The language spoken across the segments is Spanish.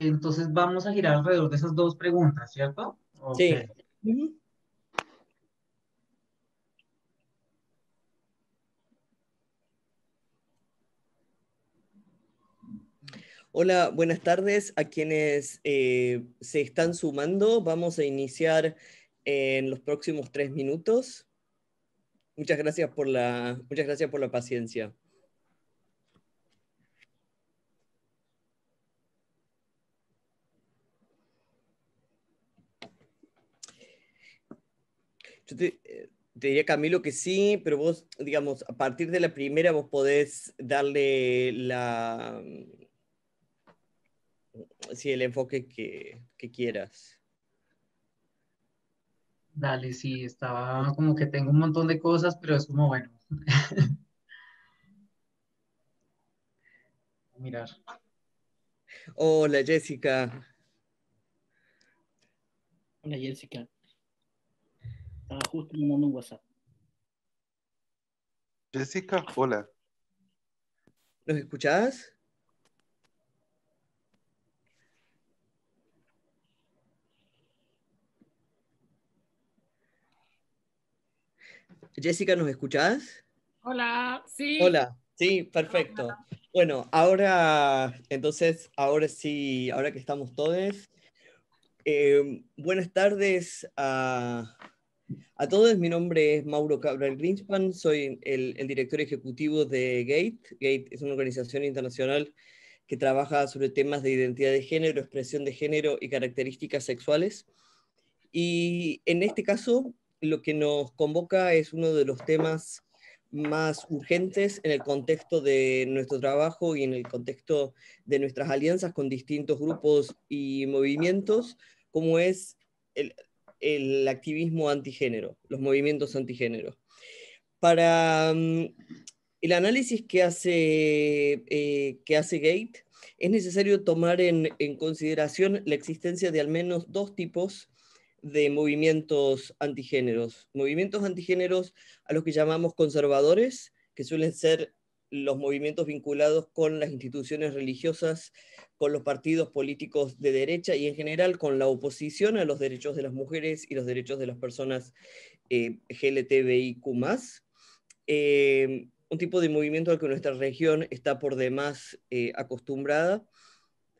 Entonces vamos a girar alrededor de esas dos preguntas, ¿cierto? Sí. Hola, buenas tardes a quienes eh, se están sumando. Vamos a iniciar en los próximos tres minutos. Muchas gracias por la, muchas gracias por la paciencia. Yo eh, te, diría, Camilo, que sí, pero vos, digamos, a partir de la primera vos podés darle la... Mm, el enfoque que, que quieras. Dale, sí, estaba como que tengo un montón de cosas, pero es como bueno. Mirar. Hola, Jessica. Hola, Jessica. Estaba justo mandando un WhatsApp. Jessica, hola. ¿Nos escuchás? Jessica, ¿nos escuchás? Hola, sí. Hola, sí, perfecto. Bueno, ahora, entonces, ahora sí, ahora que estamos todos. Eh, buenas tardes a, a todos, mi nombre es Mauro Cabral Greenspan, soy el, director ejecutivo de GATE. GATE es una organización internacional que trabaja sobre temas de identidad de género, expresión de género y características sexuales. Y en este caso, lo que nos convoca es uno de los temas más urgentes en el contexto de nuestro trabajo y en el contexto de nuestras alianzas con distintos grupos y movimientos, como es el, el activismo antigénero, los movimientos antigéneros. Para mm, el análisis que hace, eh, que hace Gate, es necesario tomar en, en, consideración la existencia de al menos dos tipos de movimientos antigéneros. Movimientos antigéneros a los que llamamos conservadores, que suelen ser los movimientos vinculados con las instituciones religiosas, con los partidos políticos de derecha y en general con la oposición a los derechos de las mujeres y los derechos de las personas eh, GLTBIQ eh, un tipo de movimiento al que nuestra región está por demás eh, acostumbrada,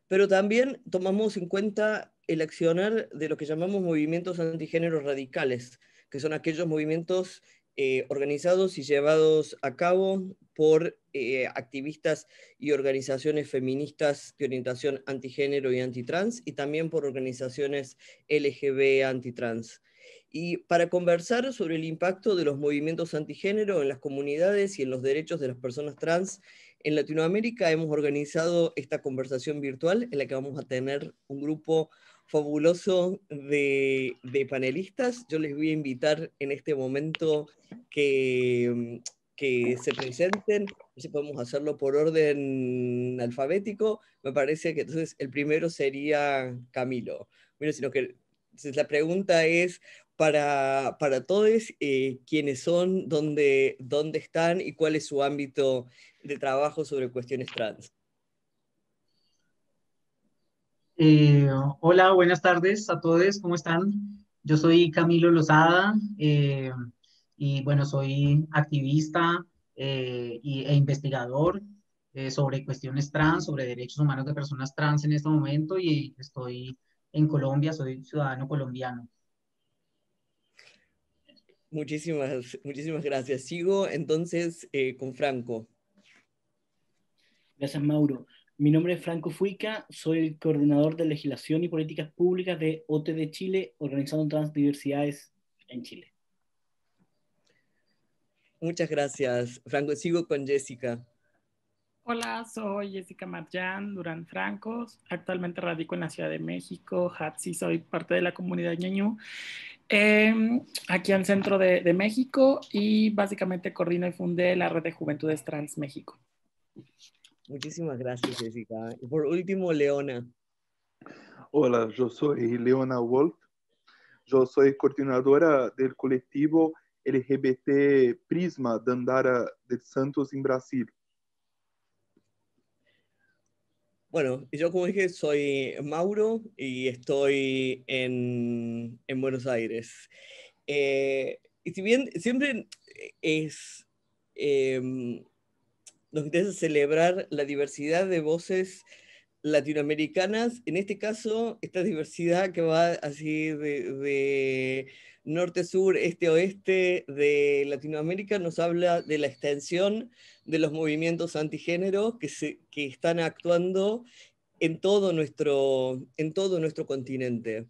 pero también tomamos en cuenta el accionar de lo que llamamos movimientos antigéneros radicales, que son aquellos movimientos eh, organizados y llevados a cabo por eh, activistas y organizaciones feministas de orientación antigénero y antitrans y también por organizaciones LGB antitrans. Y para conversar sobre el impacto de los movimientos antigénero en las comunidades y en los derechos de las personas trans en Latinoamérica, hemos organizado esta conversación virtual en la que vamos a tener un grupo fabuloso de, panelistas. Yo les voy a invitar en este momento que, se presenten, si podemos hacerlo por orden alfabético. Me parece que entonces el primero sería Camilo. Bueno, sino que la pregunta es para, para todos eh, quiénes son, dónde, dónde están y cuál es su ámbito de trabajo sobre cuestiones trans. Eh, hola, buenas tardes a todos, ¿cómo están? Yo soy Camilo Lozada eh, y bueno, soy activista eh, e investigador sobre cuestiones trans, sobre derechos humanos de personas trans en este momento y estoy en Colombia, soy ciudadano colombiano. Muchísimas, muchísimas gracias. Sigo entonces con Franco. Gracias, Mauro. Mi nombre es Franco Fuica, soy el coordinador de legislación y políticas públicas de OT de Chile, organizando transdiversidades en Chile. Muchas gracias, Franco. Sigo con Jessica. Hola, soy Jessica Marjan Durán Francos. Actualmente radico en la Ciudad de México, Hatsi, soy parte de la comunidad ñañú, em, aquí en centro de, de México y básicamente coordino y fundé la Red de Juventudes Trans México. Muchísimas gracias, Jessica. Y por último, Leona. Hola, yo soy Leona Walt. Yo soy coordinadora del colectivo LGBT Prisma de Andara de Santos en Brasil. Bueno, yo como dije, soy Mauro y estoy en, Buenos Aires. Eh, y si bien siempre es... Em, nos interesa celebrar la diversidad de voces latinoamericanas, en este caso, esta diversidad que va así de, norte, sur, este, oeste de Latinoamérica, nos habla de la extensión de los movimientos antigénero que, se, están actuando en en todo nuestro continente.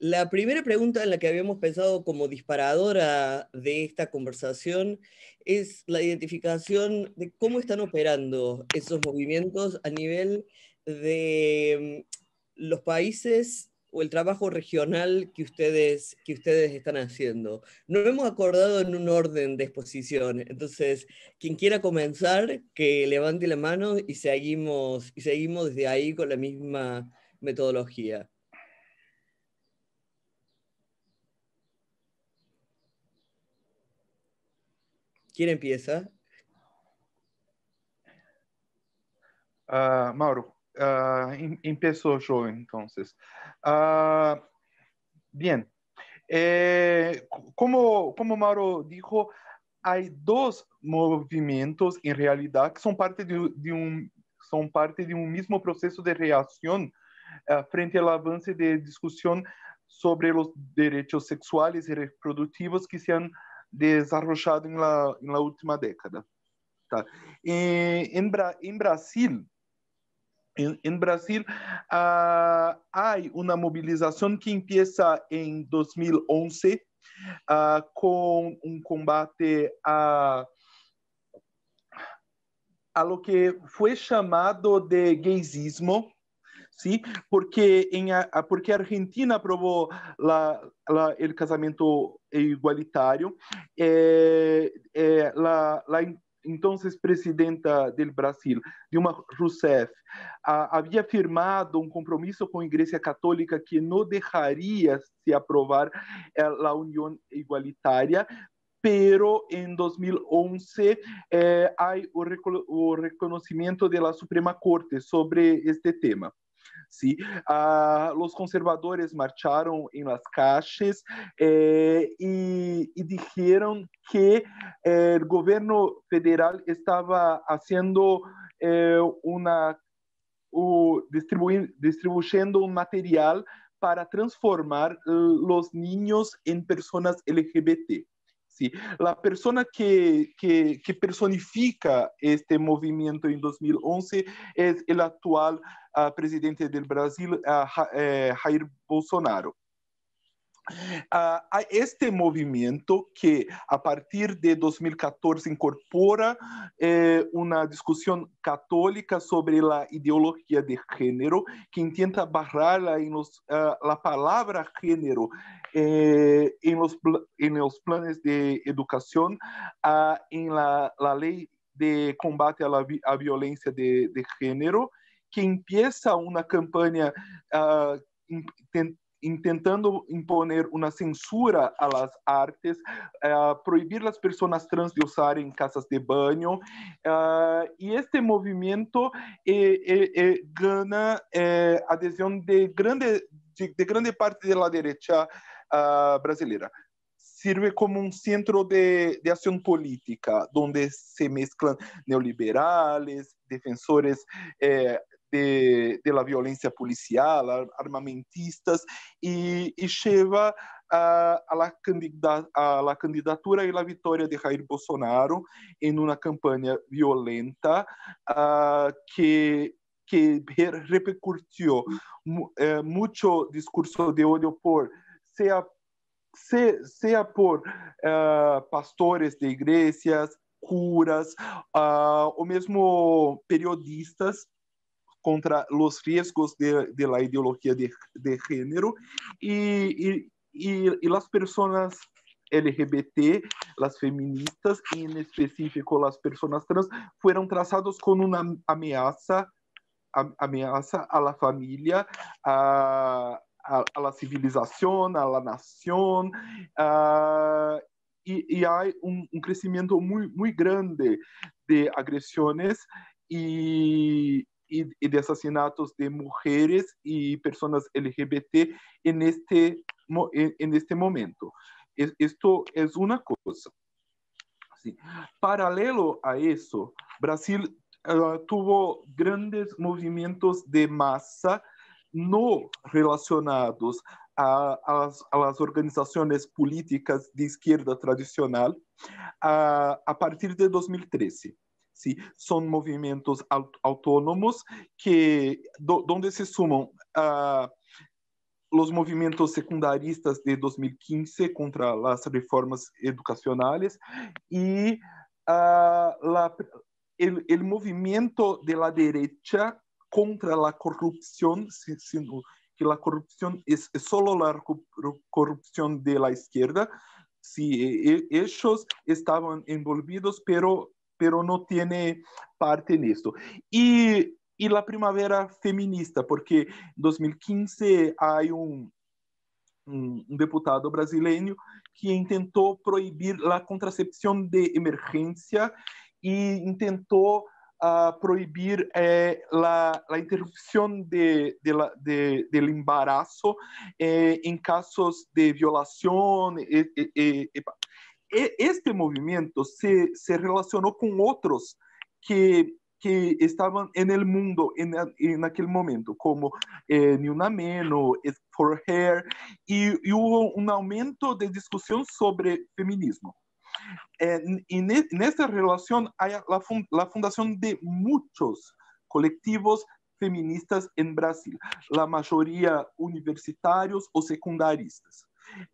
La primera pregunta en la que habíamos pensado como disparadora de esta conversación es la identificación de cómo están operando esos movimientos a nivel de mm, los países o el trabajo regional que ustedes, que ustedes están haciendo. No hemos acordado en un orden de exposición, entonces quien quiera comenzar, que levante la mano y seguimos, y seguimos desde ahí con la misma metodología. ¿Quién empieza? Ah, Mauro, ah, em, empiezo yo entonces. Ah, bien, eh, como, como Mauro dijo, hay dos movimientos en realidad que son parte de un, son parte de un mismo proceso de reacción frente al avance de discusión sobre los derechos sexuales y reproductivos que se han desarrollado na, la última década. Tá? E, em, Bra em Brasil, em, em Brasil, há ah, uma mobilização que empieça em 2011 ah, com um combate a a lo que foi chamado de gaysismo, Sim, Porque, a porque Argentina aprovou lá la, el casamiento igualitario. é eh, lá la, entonces presidenta do Brasil, Dilma Rousseff, a, havia firmado um compromisso com a Igreja Católica que não deixaria se aprovar é, a união igualitária, pero em 2011 eh, é, há o, o reconhecimento da Suprema Corte sobre este tema. Sí, ah, los conservadores marcharon en las calles eh, y, dijeron que el gobierno federal estaba haciendo eh, una, distribuyendo un material para transformar eh, los niños en personas LGBT la persona que, personifica este movimiento en 2011 es el actual ah, presidente del Brasil, ah, eh, Jair Bolsonaro. Uh, este movimento que a partir de 2014 incorpora eh, uma discussão católica sobre a ideologia de gênero que tenta barrar a uh, palavra gênero em los ah, eh, em planos de educação uh, em la, lei de combate à, violência de, de gênero que empieza uma campanha uh, intentando impor uma censura às artes, uh, eh, proibir as pessoas trans de usarem casas de banho. Uh, eh, e este movimento eh, eh, eh, ganha eh, adesão de grande, de, de grande parte da direita uh, brasileira. Serve como um centro de, de ação política, onde se mesclam neoliberais, defensores de, de violência policial, armamentistas, e, e chega a, candida, a la candidatura e a vitória de Jair Bolsonaro em uma campanha violenta uh, que que repercutiu eh, muito discurso de ódio por seja se, seja por uh, pastores de igrejas, curas, uh, eh, ou mesmo periodistas contra os riscos de, ideologia de, de gênero e, e, e, e as pessoas LGBT, as feministas, em específico as pessoas trans, foram traçadas como uma ameaça ameaça à la família, à, à, à civilização, à la nação, uh, e, e há um, um crescimento muito, muito grande de agressões e y, de asesinatos de mujeres y personas LGBT este en este, momento. esto es una cosa. Paralelo a eso, Brasil ah, tuvo grandes movimientos de masa no relacionados a, las, organizaciones políticas de izquierda tradicional ah, a partir de 2013. Son movimientos autónomos que, donde se suman ah, los movimientos secundaristas de 2015 contra las reformas educacionales y ah, el, movimiento de la derecha contra la corrupción, sino que la corrupción es, solo la corrupción de la izquierda, si e-, e-, ellos estaban envolvidos, pero pero no tiene parte en esto. Y, la primavera feminista, porque en 2015 hay un, un deputado brasileño que intentó prohibir la contracepción de emergencia e intentó ah, prohibir eh, la interrupción del de, de, embarazo eh, en casos de violación... Eh, e-, este movimiento se, se relacionó con otros que, que estaban en el mundo en, aquel momento, como eh, Ni Una Meno, For Hair, y, hubo un aumento de discusión sobre feminismo. En, e-, esta relación hay la fundación de muchos colectivos feministas en Brasil, la mayoría universitarios o secundaristas.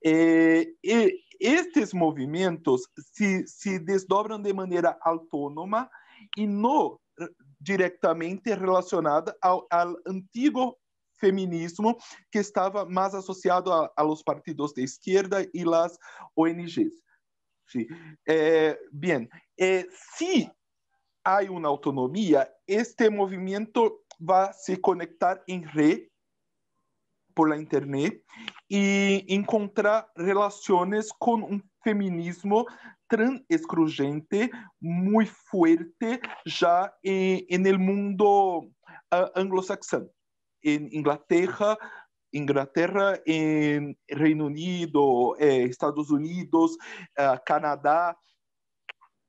É, e estes movimentos se, se desdobram de maneira autônoma e não eh, diretamente relacionada ao, ao antigo feminismo que estava mais associado a, aos partidos de esquerda e às ONGs. Sí. É, eh, eh, é, se há uma autonomia, este movimento vai se conectar em rede por la internet e encontrar relações com um feminismo tão excrujente, muito forte já em, eh, el mundo uh, anglo-saxão, em Inglaterra, Inglaterra, em Reino Unido, eh, Estados Unidos, uh, Canadá,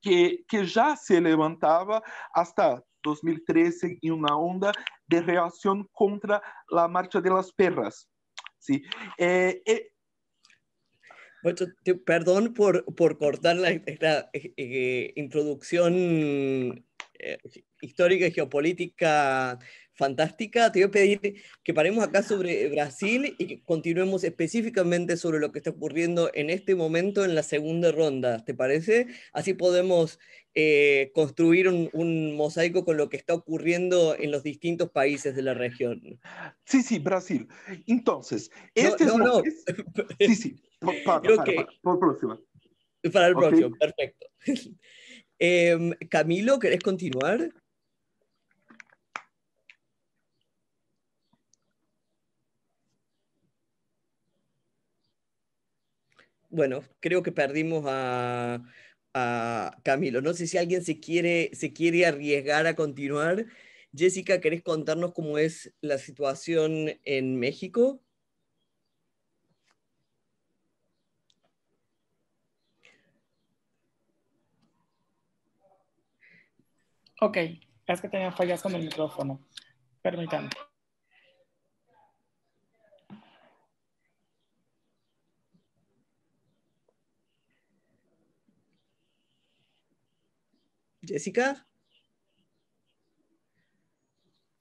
que, que já se levantava até 2013 y una onda de reacción contra la marcha de las perras. Sí. Eh, eh, perdón por, cortar la, la eh, introducción eh, histórica y geopolítica fantástica. Te voy a pedir que paremos acá sobre Brasil y que continuemos específicamente sobre lo que está ocurriendo en este momento en la segunda ronda. ¿Te parece? Así podemos eh, construir un, mosaico con lo que está ocurriendo en los distintos países de la región. Sí, sí, Brasil. Entonces, este es... No. Sí, sí. Para, el próximo. Para el próximo, perfecto. Em, Camilo, ¿querés continuar? Bueno, creo que perdimos a, Camilo. No sé si alguien se quiere, se quiere arriesgar a continuar. Jessica, ¿querés contarnos cómo es la situación en México? Ok, es que tenía fallas con el micrófono. Permítame. Jessica.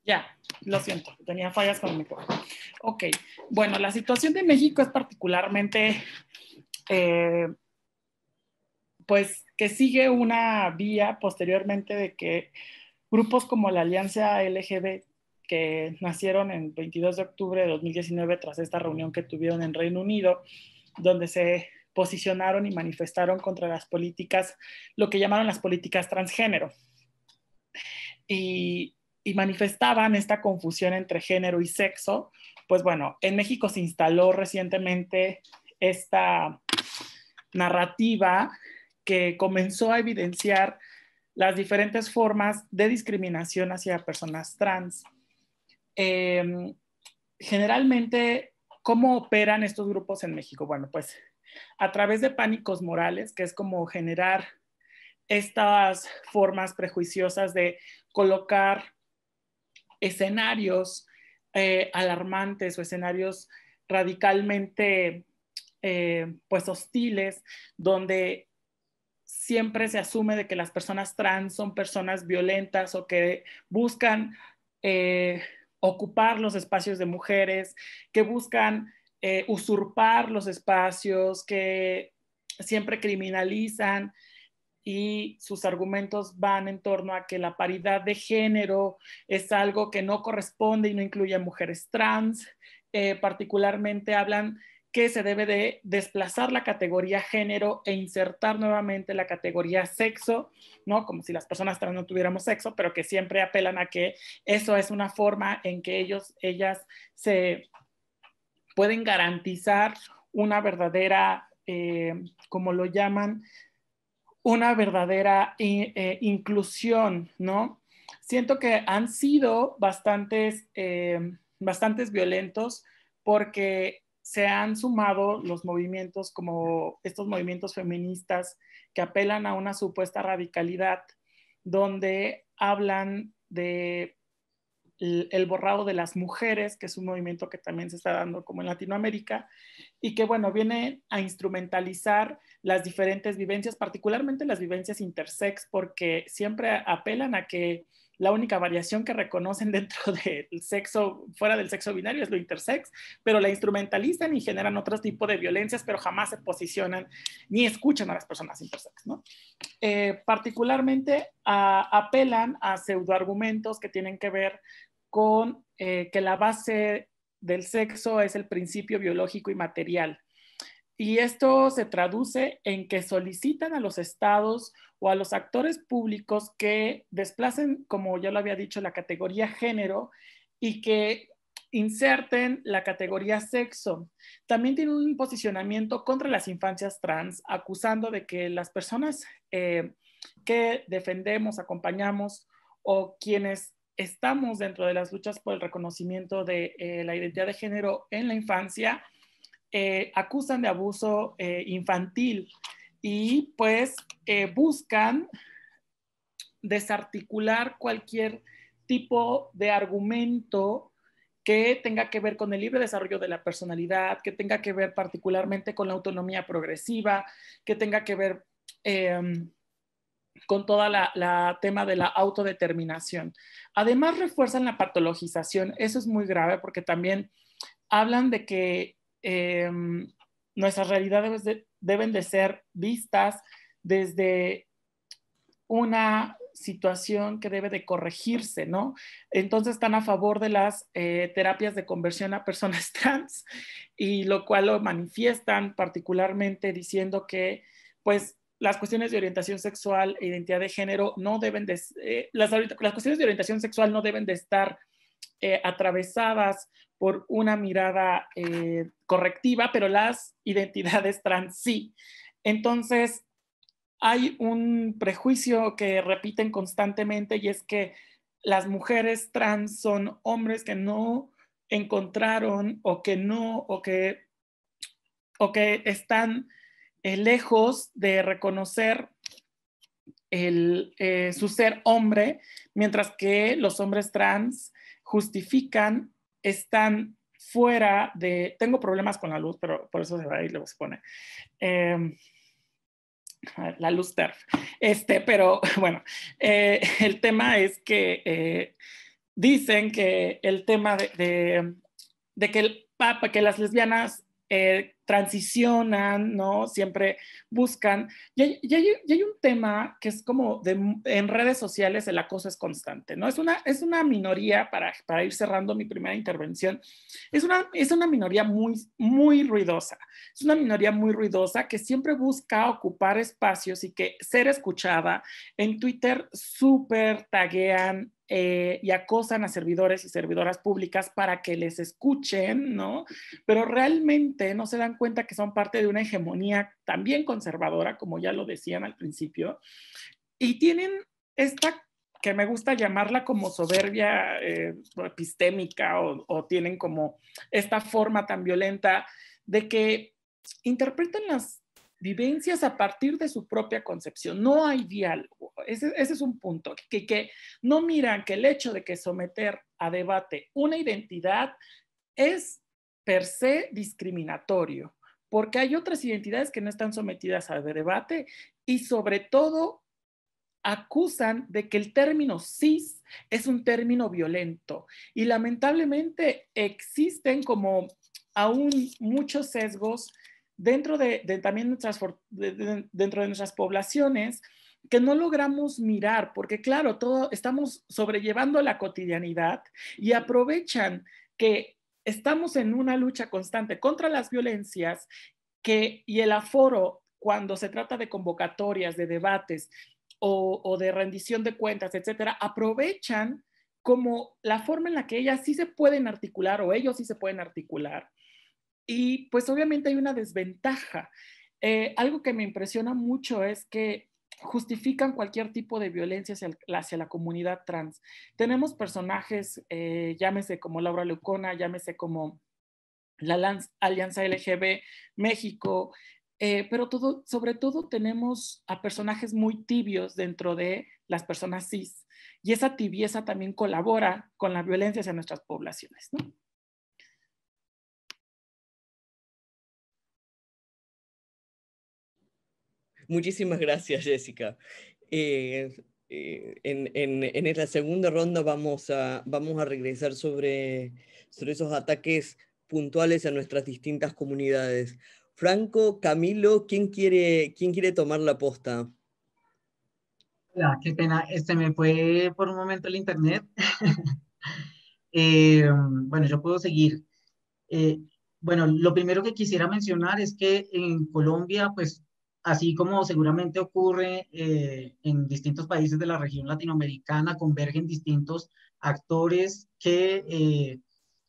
Ya, lo siento, tenía fallas con el micrófono. Ok, bueno, la situación de México es particularmente eh, pues que sigue una vía posteriormente de que grupos como la Alianza LGB, que nacieron en 22 de octubre de 2019 tras esta reunión que tuvieron en Reino Unido, donde se posicionaron y manifestaron contra las políticas, lo que llamaron las políticas transgénero. Y, y manifestaban esta confusión entre género y sexo. Pues bueno, en México se instaló recientemente esta narrativa que comenzó a evidenciar las diferentes formas de discriminación hacia personas trans. Em, generalmente, ¿cómo operan estos grupos en México? Bueno, pues a través de pánicos morales, que es como generar estas formas prejuiciosas de colocar escenarios eh, alarmantes o escenarios radicalmente eh, pues hostiles, donde siempre se asume de que las personas trans son personas violentas o que buscan eh, ocupar los espacios de mujeres, que buscan eh, usurpar los espacios, que siempre criminalizan y sus argumentos van en torno a que la paridad de género es algo que no corresponde y no incluye a mujeres trans. Eh, particularmente hablan que se debe de desplazar la categoría género e insertar nuevamente la categoría sexo, ¿no? Como si las personas trans no tuviéramos sexo, pero que siempre apelan a que eso es una forma en que ellos, ellas se pueden garantizar una verdadera, eh, como lo llaman, una verdadera eh, eh, inclusión, ¿no? Siento que han sido bastantes violentos porque se han sumado los movimientos como estos movimientos feministas que apelan a una supuesta radicalidad, donde hablan de el, borrado de las mujeres, que es un movimiento que también se está dando como en Latinoamérica, y que, bueno, viene a instrumentalizar las diferentes vivencias, particularmente las vivencias intersex, porque siempre apelan a que la única variación que reconocen dentro del sexo, fuera del sexo binario, es lo intersex, pero la instrumentalizan y generan otro tipo de violencias, pero jamás se posicionan ni escuchan a las personas intersex. Eh, particularmente apelan a pseudoargumentos que tienen que ver con eh, que la base del sexo es el principio biológico y material y esto se traduce en que solicitan a los estados o a los actores públicos que desplacen, como ya lo había dicho, la categoría género y que inserten la categoría sexo. También tiene un posicionamiento contra las infancias trans, acusando de que las personas eh, que defendemos, acompañamos o quienes estamos dentro de las luchas por el reconocimiento de eh, la identidad de género en la infancia, eh, acusan de abuso eh, infantil y pues eh, buscan desarticular cualquier tipo de argumento que tenga que ver con el libre desarrollo de la personalidad, que tenga que ver particularmente con la autonomía progresiva, que tenga que ver em, con toda la, la, tema de la autodeterminación. Además refuerzan la patologización, eso es muy grave porque también hablan de que Em, nuestras realidades deben de ser vistas desde una situación que debe de corregirse, ¿no? Entonces están a favor de las eh, terapias de conversión a personas trans y lo cual lo manifiestan particularmente diciendo que pues las cuestiones de orientación sexual e identidad de género no deben de, eh, las, cuestiones de orientación sexual no deben de estar eh, atravesadas por una mirada eh, correctiva, pero las identidades trans sí. Entonces, hay un prejuicio que repiten constantemente y es que las mujeres trans son hombres que no encontraron o que no, o que, o que están eh, lejos de reconocer eh, su ser hombre, mientras que los hombres trans justifican están fuera de... Tengo problemas con la luz, pero por eso se va y le pone. Em, la luz TERF. Este, pero bueno, eh, el tema es que eh, dicen que el tema de, que, el, Papa, que las lesbianas eh, transicionan, ¿no? Siempre buscan. Y hay, y, hay, un tema que es como en redes sociales el acoso es constante, ¿no? Es una, es una minoría, para, para ir cerrando mi primera intervención, es una, es una minoría muy, muy ruidosa, es una minoría muy ruidosa que siempre busca ocupar espacios y que ser escuchada. En Twitter súper taguean eh, y acosan a servidores y servidoras públicas para que les escuchen, ¿no? Pero realmente no se dan cuenta que son parte de una hegemonía también conservadora, como ya lo decían al principio, y tienen esta que me gusta llamarla como soberbia eh, epistémica o, o, tienen como esta forma tan violenta de que interpretan las vivencias a partir de su propia concepción. No hay diálogo. Ese, es un punto, que, que, no miran que el hecho de que someter a debate una identidad es per se discriminatorio, porque hay otras identidades que no están sometidas a debate y sobre todo acusan de que el término cis es un término violento y lamentablemente existen como aún muchos sesgos dentro de, también nuestras, dentro de nuestras poblaciones que no logramos mirar, porque claro, todo estamos sobrellevando la cotidianidad y aprovechan que estamos en una lucha constante contra las violencias que, y el aforo cuando se trata de convocatorias, de debates o, o de rendición de cuentas, etcétera, aprovechan como la forma en la que ellas sí se pueden articular o ellos sí se pueden articular y pues obviamente hay una desventaja. Eh, algo que me impresiona mucho es que justifican cualquier tipo de violencia hacia, la comunidad trans. Tenemos personajes, eh, llámese como Laura Leucona, llámese como la Alianza LGB México, eh, pero todo, sobre todo tenemos a personajes muy tibios dentro de las personas cis, y esa tibieza también colabora con la violencia hacia nuestras poblaciones. ¿no? Muchísimas gracias, Jessica. Eh, eh, en, esta segunda ronda vamos a, vamos a regresar sobre, sobre esos ataques puntuales a nuestras distintas comunidades. Franco, Camilo, ¿quién quiere, quién quiere tomar la posta? Hola, qué pena, este me fue por un momento el internet. Eh, bueno, yo puedo seguir. bueno, lo primero que quisiera mencionar es que en Colombia, pues así como seguramente ocurre eh, en distintos países de la región latinoamericana, convergen distintos actores que, eh,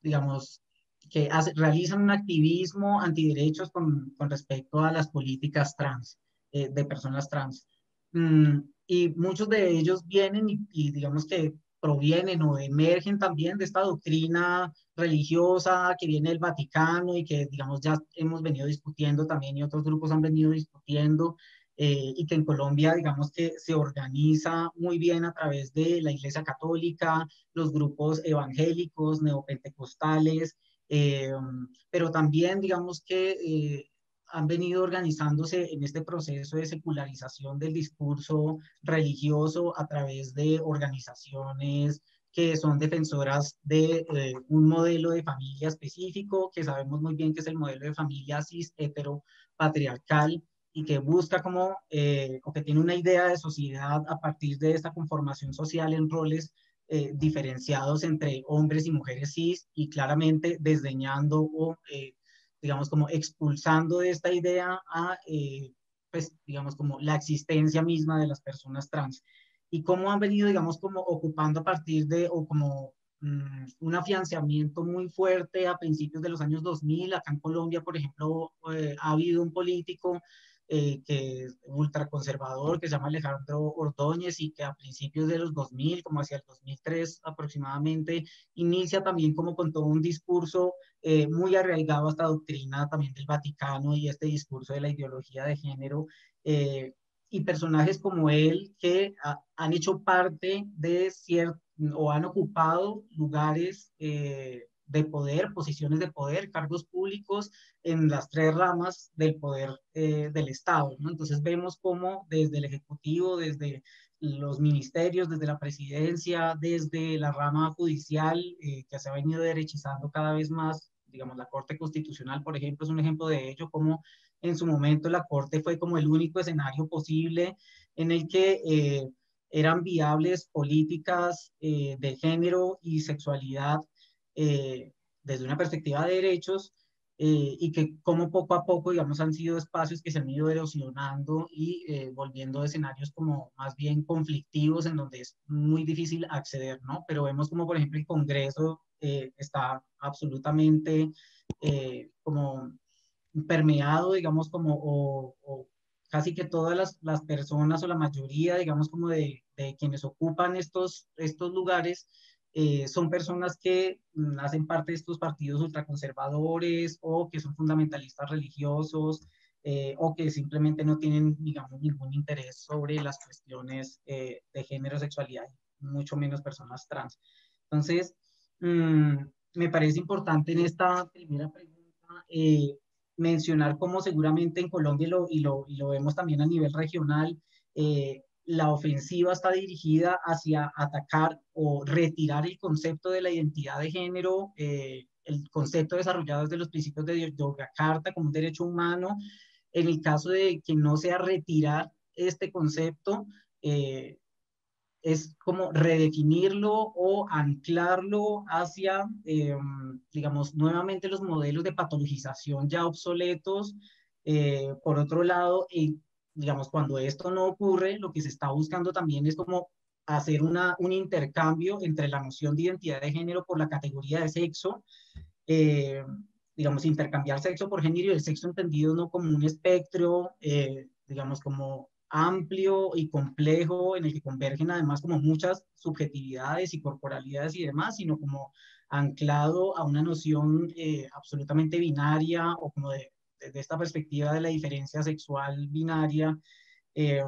digamos, que realizan un activismo antiderechos con, con, respecto a las políticas trans, eh, de personas trans. Mm, y muchos de ellos vienen y digamos que provienen o emergen también de esta doctrina religiosa que viene del Vaticano y que, digamos, ya hemos venido discutiendo también y otros grupos han venido discutiendo eh, y que en Colombia, digamos, que se organiza muy bien a través de la Iglesia Católica, los grupos evangélicos, neopentecostales, eh, pero también, digamos, que eh, han venido organizándose en este proceso de secularización del discurso religioso a través de organizaciones que son defensoras de eh, un modelo de familia específico, que sabemos muy bien que es el modelo de familia cis hetero patriarcal y que busca como, eh, o que tiene una idea de sociedad a partir de esta conformación social en roles eh, diferenciados entre hombres y mujeres cis y claramente desdeñando o digamos, como expulsando de esta idea a, eh, pues, digamos, como la existencia misma de las personas trans. Y cómo han venido, digamos, como ocupando a partir de, o como mm, un afianzamiento muy fuerte a principios de los años 2000. Acá en Colombia, por ejemplo, eh, ha habido un político eh, que es ultraconservador, que se llama Alejandro Ordóñez y que a principios de los 2000, como hacia el 2003 aproximadamente, inicia también como con todo un discurso eh, muy arraigado a esta doctrina también del Vaticano y este discurso de la ideología de género, eh, y personajes como él que han hecho parte de cierto o han ocupado lugares eh, de poder, posiciones de poder, cargos públicos en las tres ramas del poder del Estado. Entonces vemos cómo desde el Ejecutivo, desde los ministerios, desde la presidencia, desde la rama judicial, que se ha venido derechizando cada vez más digamos, la Corte Constitucional, por ejemplo, es un ejemplo de ello, como en su momento la Corte fue como el único escenario posible en el que eh, eran viables políticas eh, de género y sexualidad eh, desde una perspectiva de derechos eh, y que como poco a poco, digamos, han sido espacios que se han ido erosionando y eh, volviendo a escenarios como más bien conflictivos en donde es muy difícil acceder, ¿no? Pero vemos como, por ejemplo, el Congreso eh, está absolutamente como permeado, digamos, como o casi que todas las, las, personas o la mayoría, digamos, como de, de quienes ocupan estos, estos lugares, eh, son personas que mm, hacen parte de estos partidos ultraconservadores o que son fundamentalistas religiosos eh, o que simplemente no tienen, digamos, ningún interés sobre las cuestiones eh, de género, sexualidad, mucho menos personas trans. Entonces, mm, me parece importante en esta primera pregunta mencionar cómo seguramente en Colombia, y lo, y lo, vemos también a nivel regional, eh, la ofensiva está dirigida hacia atacar o retirar el concepto de la identidad de género, eh, el concepto desarrollado desde los principios de Yogyakarta como un derecho humano. En el caso de que no sea retirar este concepto, eh, es como redefinirlo o anclarlo hacia, eh, digamos, nuevamente los modelos de patologización ya obsoletos. por otro lado, digamos, cuando esto no ocurre, lo que se está buscando también es como hacer una, un intercambio entre la noción de identidad de género por la categoría de sexo, eh, digamos, intercambiar sexo por género y el sexo entendido no como un espectro, eh, digamos, como amplio y complejo en el que convergen además como muchas subjetividades y corporalidades y demás, sino como anclado a una noción eh, absolutamente binaria o como de de esta perspectiva de la diferencia sexual binaria eh,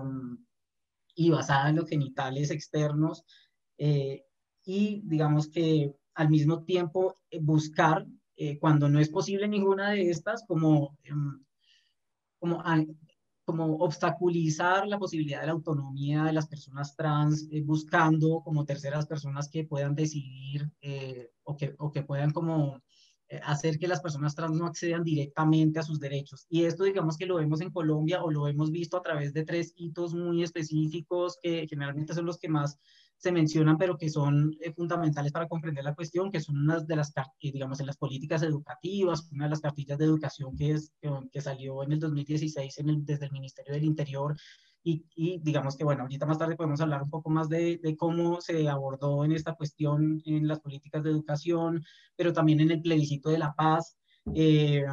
y basada en los genitales externos, eh, y digamos que al mismo tiempo eh, buscar, cuando no es posible ninguna de estas, como, em, como como obstaculizar la posibilidad de la autonomía de las personas trans, buscando como terceras personas que puedan decidir o, que, o que puedan como eh, hacer que las personas trans no accedan directamente a sus derechos. Y esto digamos que lo vemos en Colombia o lo hemos visto a través de tres hitos muy específicos que generalmente son los que más se mencionan, pero que son eh, fundamentales para comprender la cuestión, que son unas de las, eh, digamos, en las políticas educativas, una de las cartillas de educación que, es, que salió en el 2016 desde el Ministerio del Interior, y, digamos que, bueno, ahorita más tarde podemos hablar un poco más de, cómo se abordó en esta cuestión en las políticas de educación, pero también en el plebiscito de la paz. Eh,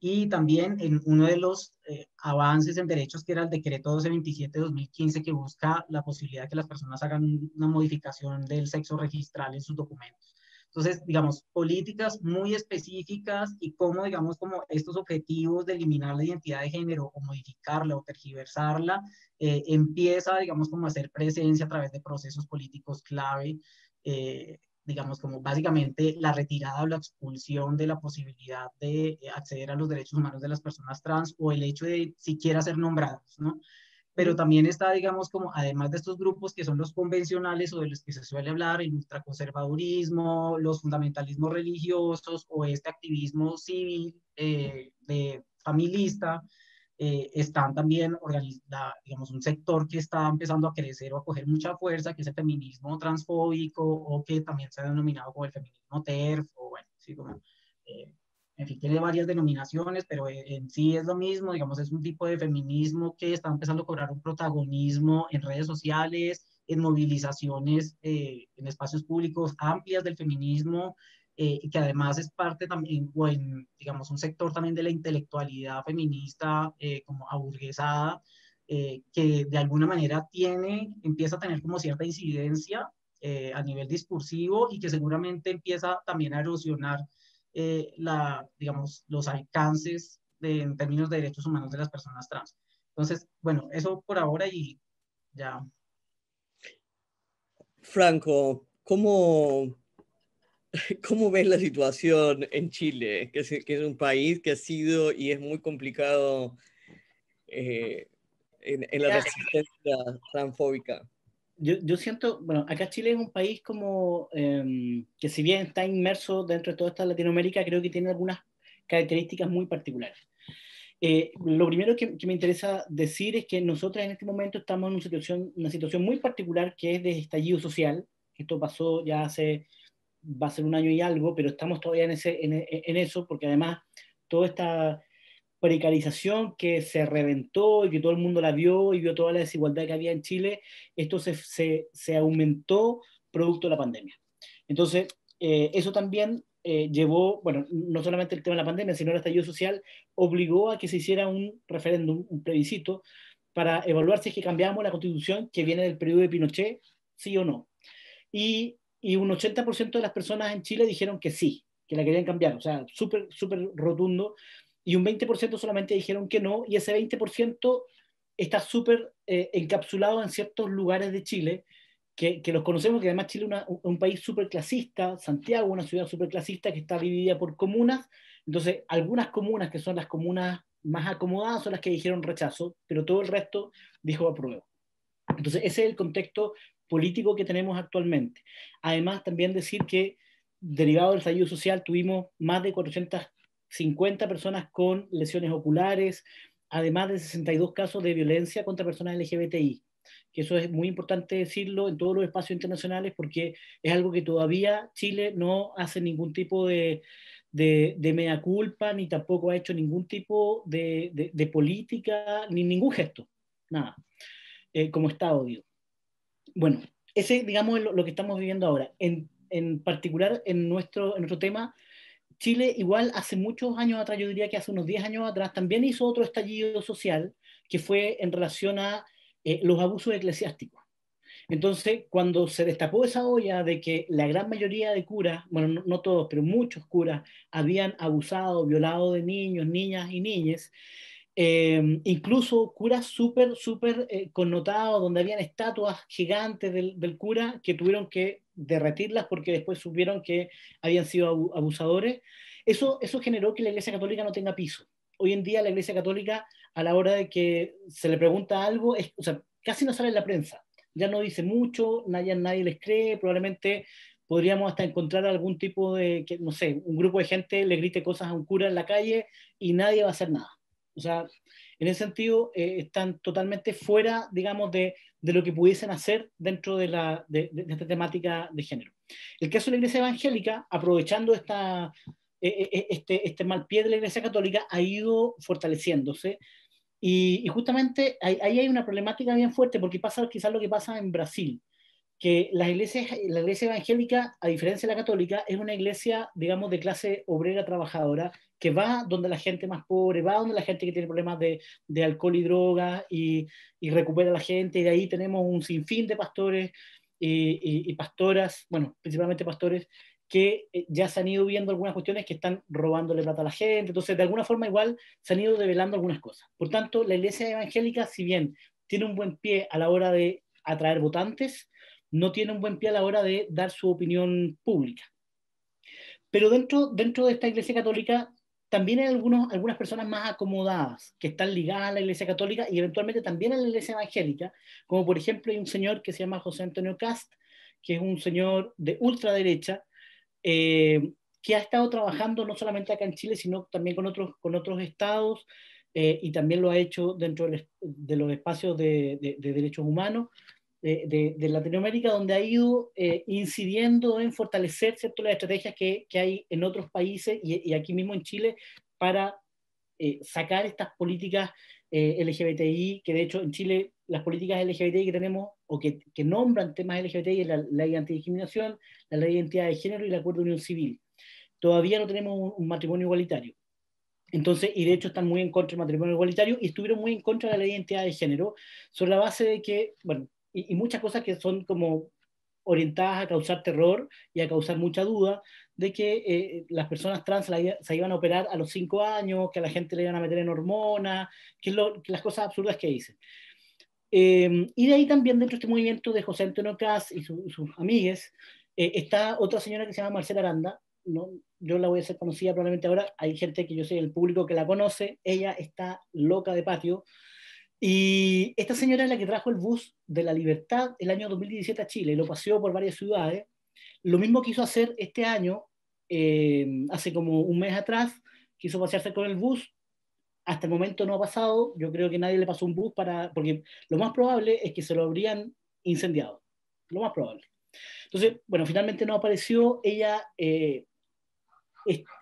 y también en uno de los eh, avances en derechos que era el decreto 1227-2015 que busca la posibilidad de que las personas hagan una modificación del sexo registral en sus documentos. Entonces, digamos, políticas muy específicas y cómo, digamos, como estos objetivos de eliminar la identidad de género o modificarla o tergiversarla, eh, empieza, digamos, como a hacer presencia a través de procesos políticos clave. Eh, digamos, como básicamente la retirada o la expulsión de la posibilidad de eh, acceder a los derechos humanos de las personas trans o el hecho de siquiera ser nombrados, ¿no? pero también está, digamos, como además de estos grupos que son los convencionales o de los que se suele hablar, el ultraconservadurismo, los fundamentalismos religiosos o este activismo civil eh, de familista, eh, están también, digamos, un sector que está empezando a crecer o a coger mucha fuerza, que es el feminismo transfóbico o que también se ha denominado como el feminismo TERF o bueno, sí, como... Eh, en fin, tiene varias denominaciones, pero e, en sí es lo mismo, digamos, es un tipo de feminismo que está empezando a cobrar un protagonismo en redes sociales, en movilizaciones, eh, en espacios públicos amplias del feminismo, eh, y que además es parte también, o en, digamos, un sector también de la intelectualidad feminista eh, como aburguesada, que de alguna manera tiene, empieza a tener como cierta incidencia a nivel discursivo y que seguramente empieza también a erosionar eh, la, digamos, los alcances en términos de derechos humanos de las personas trans. Entonces, bueno, eso por ahora y ya. Franco, ¿cómo, cómo ves la situación en Chile? Que es, que es, un país que ha sido y es muy complicado eh, en, la resistencia transfóbica yo, yo, siento, bueno, acá Chile es un país como em, que si bien está inmerso dentro de toda esta Latinoamérica, creo que tiene algunas características muy particulares. Eh, lo primero que, me interesa decir es que nosotros en este momento estamos en una situación, una situación muy particular que es de estallido social. Esto pasó ya hace, va a ser un año y algo, pero estamos todavía en, ese, en, en eso porque además toda esta precarización que se reventó y que todo el mundo la vio y vio toda la desigualdad que había en Chile, esto se, se, se aumentó producto de la pandemia. Entonces, eh, eso también eh, llevó, bueno, no solamente el tema de la pandemia, sino el estallido social, obligó a que se hiciera un referéndum, un plebiscito, para evaluar si es que cambiamos la constitución que viene del periodo de Pinochet, sí o no. Y, y un 80% de las personas en Chile dijeron que sí, que la querían cambiar, o sea, súper, súper rotundo y un 20% solamente dijeron que no, y ese 20% está súper eh, encapsulado en ciertos lugares de Chile, que, los conocemos, que además Chile es un país súper clasista, Santiago, una ciudad súper clasista que está dividida por comunas, entonces algunas comunas que son las comunas más acomodadas son las que dijeron rechazo, pero todo el resto dijo apruebo. Entonces ese es el contexto político que tenemos actualmente. Además, también decir que derivado del saludo social tuvimos más de 400 50 personas con lesiones oculares, además de 62 casos de violencia contra personas LGBTI. Que eso es muy importante decirlo en todos los espacios internacionales porque es algo que todavía Chile no hace ningún tipo de, de, mea culpa, ni tampoco ha hecho ningún tipo de, política, ni ningún gesto, nada, eh, como Estado, Bueno, ese, digamos, es lo, que estamos viviendo ahora. En, en particular, en nuestro, en nuestro tema, Chile igual hace muchos años atrás, yo diría que hace unos 10 años atrás, también hizo otro estallido social que fue en relación a eh, los abusos eclesiásticos. Entonces, cuando se destapó esa olla de que la gran mayoría de curas, bueno, no, todos, pero muchos curas, habían abusado, violado de niños, niñas y niñas, eh, incluso curas súper, súper eh, connotados, donde habían estatuas gigantes del, cura que tuvieron que derretirlas porque después supieron que habían sido abusadores. Eso, eso generó que la Iglesia Católica no tenga piso. Hoy en día la Iglesia Católica, a la hora de que se le pregunta algo, o sea, casi no sale en la prensa. Ya no dice mucho, nadie, nadie les cree, probablemente podríamos hasta encontrar algún tipo de, que, no sé, un grupo de gente le grite cosas a un cura en la calle y nadie va a hacer nada. O sea, en ese sentido eh, están totalmente fuera, digamos, de, lo que pudiesen hacer dentro de, esta temática de género. El caso de la Iglesia Evangélica, aprovechando esta, eh, eh, este, este, mal pie de la Iglesia Católica, ha ido fortaleciéndose. Y, justamente ahí hay, hay una problemática bien fuerte, porque pasa quizás lo que pasa en Brasil, que la iglesia, la iglesia evangélica, a diferencia de la católica, es una iglesia, digamos, de clase obrera trabajadora, que va donde la gente más pobre, va donde la gente que tiene problemas de, alcohol y drogas y, recupera a la gente. Y de ahí tenemos un sinfín de pastores eh, y, y pastoras, bueno, principalmente pastores, que eh, ya se han ido viendo algunas cuestiones que están robándole plata a la gente. Entonces, de alguna forma igual se han ido develando algunas cosas. Por tanto, la iglesia evangélica, si bien tiene un buen pie a la hora de atraer votantes, no tiene un buen pie a la hora de dar su opinión pública. Pero dentro, dentro de esta iglesia católica también hay algunos, algunas personas más acomodadas que están ligadas a la Iglesia Católica y eventualmente también a la Iglesia Evangélica, como por ejemplo hay un señor que se llama José Antonio Cast, que es un señor de ultraderecha, eh, que ha estado trabajando no solamente acá en Chile, sino también con otros, con otros estados eh, y también lo ha hecho dentro de los espacios de, de derechos humanos de, Latinoamérica, donde ha ido eh, incidiendo en fortalecer ¿cierto? las estrategias que, hay en otros países y, aquí mismo en Chile para eh, sacar estas políticas eh, LGBTI, que de hecho en Chile las políticas LGBTI que tenemos o que, que nombran temas LGBTI es la, ley antidiscriminación, la ley de identidad de género y el acuerdo de unión civil. Todavía no tenemos un, matrimonio igualitario. Entonces, y de hecho están muy en contra del matrimonio igualitario y estuvieron muy en contra de la identidad de género, sobre la base de que, bueno, y, muchas cosas que son como orientadas a causar terror y a causar mucha duda de que eh, las personas trans se iban a operar a los cinco años, que a la gente le iban a meter en hormonas, que, las cosas absurdas que dicen. Em, y de ahí también dentro de este movimiento de José Antonio Cas y sus amigues, eh, está otra señora que se llama Marcela Aranda, ¿no? yo la voy a hacer conocida probablemente ahora, hay gente que yo sé, el público que la conoce, ella está loca de patio, y esta señora es la que trajo el bus de la libertad el año 2017 a Chile, lo paseó por varias ciudades. Lo mismo quiso hacer este año, eh, hace como un mes atrás, quiso pasearse con el bus. Hasta el momento no ha pasado, yo creo que nadie le pasó un bus para, porque lo más probable es que se lo habrían incendiado, lo más probable. Entonces, bueno, finalmente no apareció, ella eh,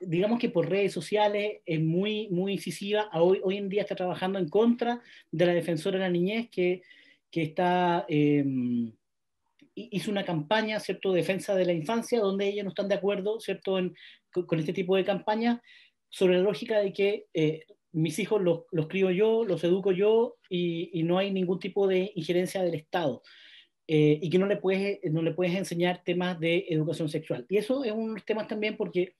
digamos que por redes sociales es muy, muy incisiva. Hoy, hoy en día está trabajando en contra de la defensora de la niñez que, que está, em, hizo una campaña, ¿cierto?, defensa de la infancia, donde ellos no están de acuerdo, ¿cierto?, en, con, este tipo de campañas, sobre la lógica de que eh, mis hijos los, los, crío yo, los educo yo y, no hay ningún tipo de injerencia del Estado. Eh, y que no le, puedes, no le puedes enseñar temas de educación sexual. Y eso es un temas también porque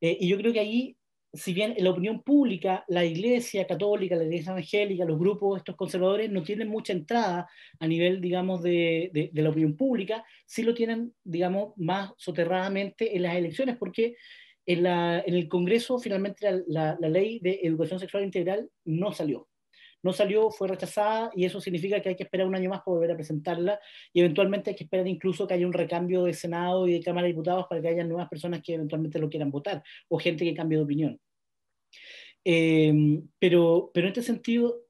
eh, y yo creo que ahí, si bien la opinión pública, la iglesia católica, la iglesia evangélica, los grupos, estos conservadores, no tienen mucha entrada a nivel, digamos, de, de, la opinión pública, sí lo tienen, digamos, más soterradamente en las elecciones, porque en, la, en el Congreso finalmente la, la ley de educación sexual integral no salió no salió, fue rechazada y eso significa que hay que esperar un año más para volver a presentarla y eventualmente hay que esperar incluso que haya un recambio de Senado y de Cámara de Diputados para que haya nuevas personas que eventualmente lo quieran votar o gente que cambie de opinión. Eh, pero, pero en este sentido...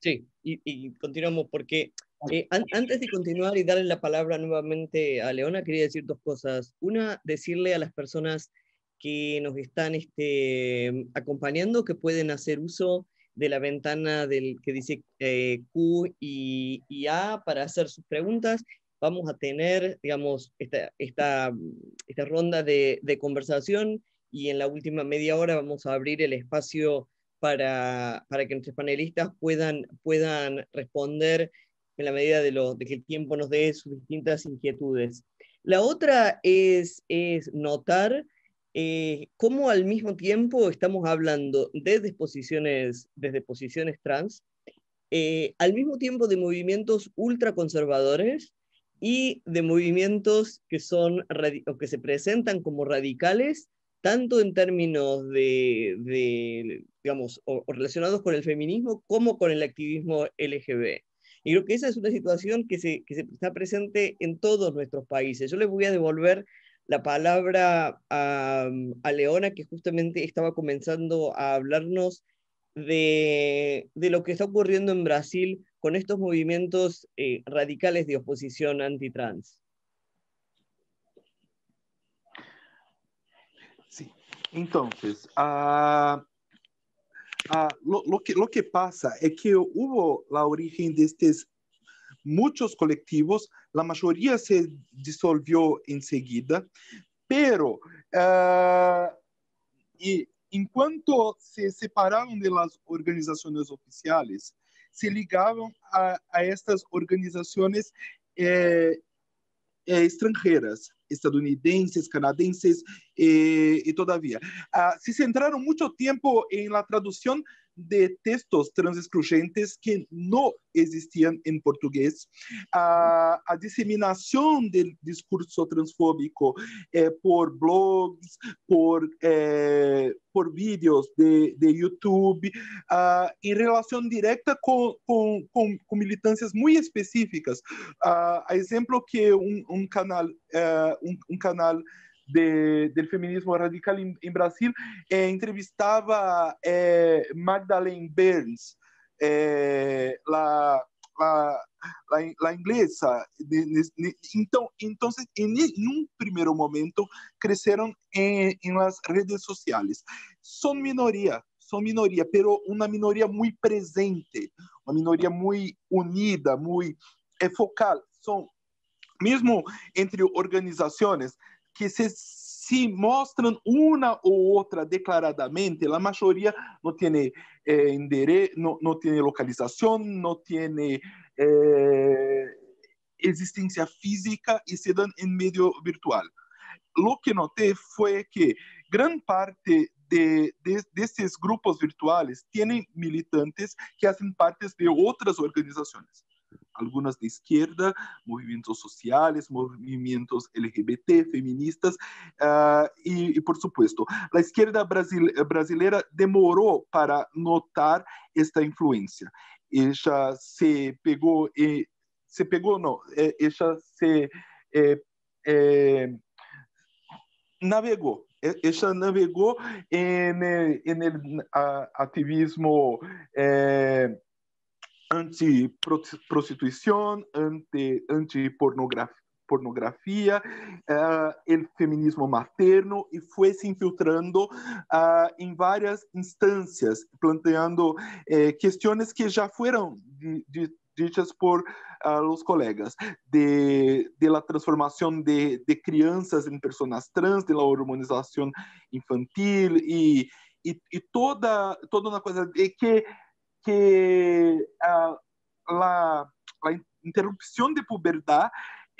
Sí, y, continuamos porque eh, antes de continuar y darle la palabra nuevamente a Leona, quería decir dos cosas. Una, decirle a las personas que nos están este, acompañando, que pueden hacer uso de la ventana del que dice eh, Q y, y, A para hacer sus preguntas. Vamos a tener, digamos, esta, esta, esta ronda de, de, conversación y en la última media hora vamos a abrir el espacio para, para que nuestros panelistas puedan, puedan responder en la medida de, lo, de que el tiempo nos dé sus distintas inquietudes. La otra es, es notar eh, cómo al mismo tiempo estamos hablando desde posiciones, de disposiciones trans, eh, al mismo tiempo de movimientos ultraconservadores y de movimientos que, son, o que se presentan como radicales, tanto en términos de, digamos, relacionados con el feminismo como con el activismo LGB. Y creo que esa es una situación que, se, que se está presente en todos nuestros países. Yo les voy a devolver la palabra a, Leona, que justamente estaba comenzando a hablarnos de, lo que está ocurriendo en Brasil con estos movimientos eh, radicales de oposición anti-trans. Sí, entonces, ah, ah, lo, que, lo que pasa es que hubo la origen de estos muchos colectivos a maioria se em seguida, pero uh, y se separaram de las organizaciones oficiales, se ligavam a, a estas organizaciones eh, eh, extranjeras, estadunidenses, canadenses eh, y Uh, se centraram muito tempo em la traducción de textos transcruxentes que não existiam em português, a, a disseminação do discurso transfóbico eh, por blogs, por, eh, por vídeos de, de YouTube, uh, em relação direta com, com, com, militâncias muito específicas. Uh, exemplo que um, canal, uh, eh, um canal de, del feminismo radical em, em Brasil, eh, entrevistava eh, Magdalene Burns, eh, la, la, la, la inglesa. De, de, de, então, então em, em um primeiro momento, cresceram em, em las redes sociais. São minoria, são minoria, pero uma minoria muito presente, uma minoria muito unida, muito eh, focal. São mesmo entre organizações que se, se mostram uma ou outra declaradamente, a maioria não tem eh, endereço, não, tem localização, não tem eh, existência física e se dão em meio virtual. Lo que notei foi que grande parte de, de, desses grupos virtuais têm militantes que fazem parte de outras organizações algumas de esquerda, movimentos sociais, movimentos LGBT, feministas, uh, por supuesto, a esquerda brasileira eh, demorou para notar esta influência. Ella se pegou, eh, se pegó, eh, se eh, eh navegó ella navegó en el, en el uh, activismo eh, anti-prostituição, anti-pornografia, o eh, feminismo materno e foi se infiltrando uh, eh, em várias instâncias, planteando uh, eh, questões que já foram ditas por uh, os colegas, de, de la transformação de, de crianças em pessoas trans, de la hormonização infantil e, e, e toda, toda uma coisa de que que a, la, la interrupción de puberdad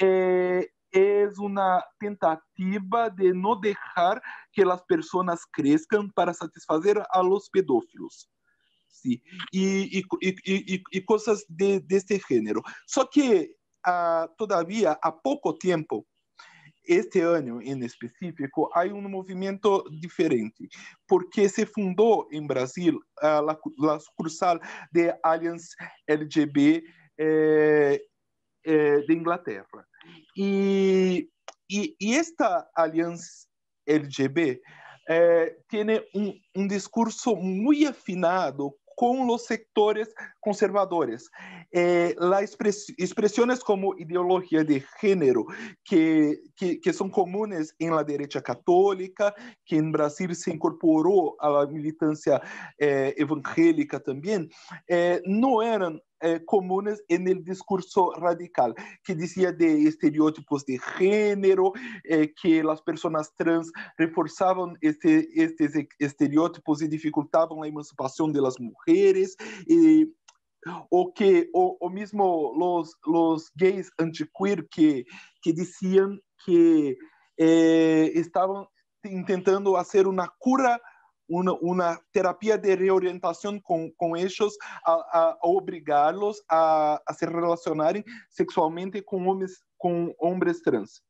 é eh, uma tentativa de não deixar que as pessoas cresçam para satisfazer a los pedófilos. Sí. E, e, e, e coisas de, deste gênero. Só que, ah, todavia, há pouco tempo, este ano em específico, há um movimento diferente, porque se fundou em Brasil a, a, sucursal de Allianz LGB eh, eh, de Inglaterra. E, e, e esta Allianz LGB eh, tem um, um discurso muito afinado com os sectores conservadores. É, eh, as expressões como ideologia de gênero, que, que, que são comuns em la direita católica, que em Brasil se incorporou à militância eh, evangélica também, eh, não eram eh, comunes en el discurso radical, que decía de estereotipos de género, eh, é, que las personas trans reforzaban este, estos estereotipos y dificultaban la emancipación de las mujeres. Eh, o que o, o mismo los, los gays antiqueer que, que diziam que é, estavam tentando fazer uma cura uma, uma terapia de reorientação com, com eles a, a, a obrigá-los a, a se relacionarem sexualmente com homens, com homens trans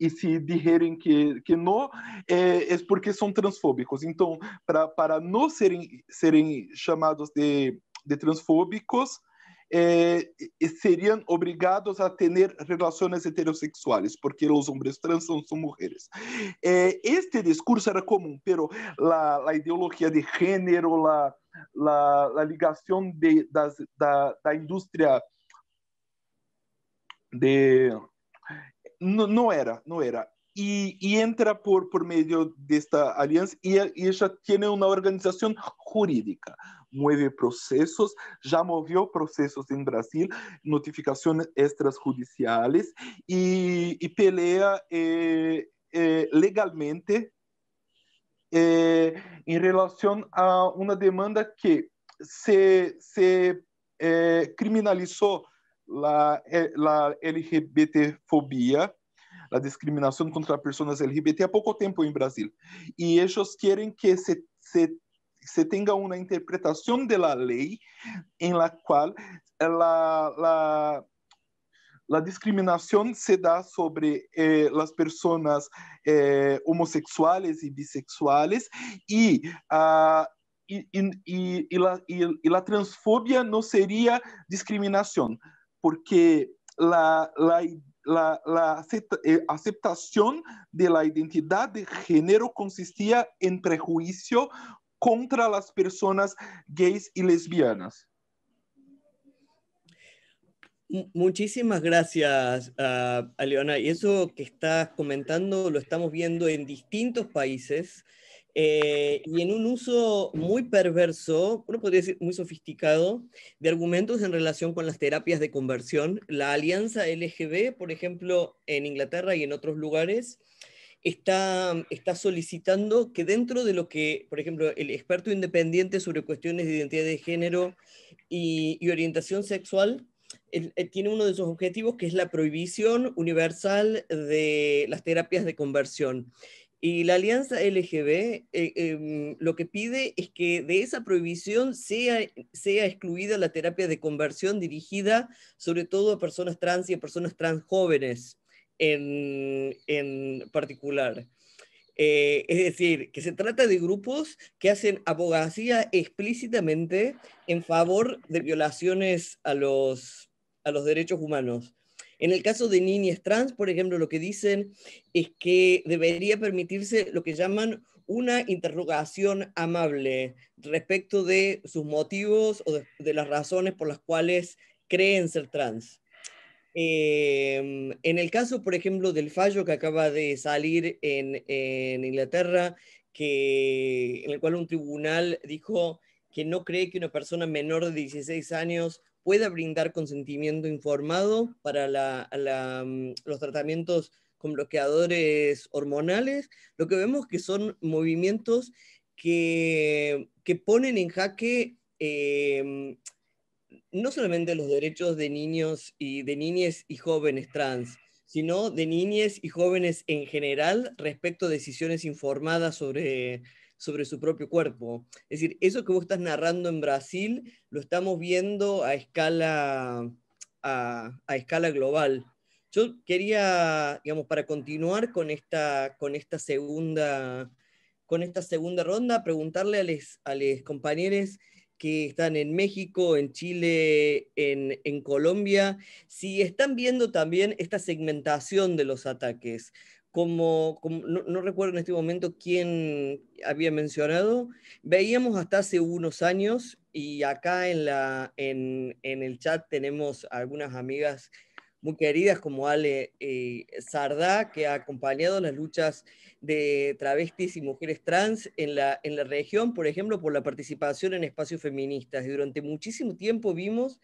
e se dizerem que, que não, é, é porque são transfóbicos. Então, para não serem, serem chamados de, de transfóbicos, Eh, serían obligados a tener relaciones heterosexuales, porque los hombres trans son, son mujeres. Eh, este discurso era común, pero la, ideología de género, la, la, la ligación de, la da, da, industria de... No, era, no era. Y, entra por, por medio de esta alianza y, ella tiene una organización jurídica, move processos, já moveu processos em Brasil, notificações extrajudiciais, e, e peleia eh, eh, legalmente eh, em relação a uma demanda que se, se eh, criminalizou eh, a, la LGBTfobia, a discriminação contra pessoas LGBT há pouco tempo em Brasil. E eles querem que se, se se tenga una interpretación de la ley en la cual eh, la, discriminación se da sobre eh, las personas eh, homosexuales y bisexuales ah, y, la, transfobia no sería discriminación, porque la, aceptación de la identidad de género consistía en prejuicio contra las personas gays y lesbianas. Muchísimas gracias, a ah, Aleona. Y eso que estás comentando lo estamos viendo en distintos países eh, y en un uso muy perverso, uno podría decir muy sofisticado, de argumentos en relación con las terapias de conversión. La alianza LGB, por ejemplo, en Inglaterra y en otros lugares, está, está solicitando que dentro de lo que, por ejemplo, el experto independiente sobre cuestiones de identidad de género y, orientación sexual, tiene uno de sus objetivos que es la prohibición universal de las terapias de conversión. Y la alianza LGB eh, em, lo que pide es que de esa prohibición sea, sea excluida la terapia de conversión dirigida sobre todo a personas trans y a personas trans jóvenes en, particular. Eh, es decir, que se trata de grupos que hacen abogacía explícitamente en favor de violaciones a los, a los derechos humanos. En el caso de niñas trans, por ejemplo, lo que dicen es que debería permitirse lo que llaman una interrogación amable respecto de sus motivos o de las razones por las cuales creen ser trans. Em, en el caso, por ejemplo, del fallo que acaba de salir en, Inglaterra, en el cual un tribunal dijo que no cree que una persona menor de 16 años pueda brindar consentimiento informado para mm, los tratamientos con bloqueadores hormonales, lo que vemos que son movimientos que, ponen en jaque em, no solamente los derechos de niños y de niñas y jóvenes trans, sino de niñas y jóvenes en general respecto a decisiones informadas sobre, su propio cuerpo. Es decir, eso que vos estás narrando en Brasil lo estamos viendo a escala, a, escala global. Yo quería, digamos, para continuar con esta, con esta, segunda, ronda, preguntarle a los compañeros que están en México, en Chile, en, Colombia, si están viendo también esta segmentación de los ataques, como, no, recuerdo en este momento quién había mencionado, veíamos hasta hace unos años y acá en, la, en, en el chat tenemos algunas amigas muy queridas como Ale eh, Sardá, que ha acompañado las luchas de travestis y mujeres trans en la, en la región, por ejemplo, por la participación en espacios feministas. Y durante muchísimo tiempo vimos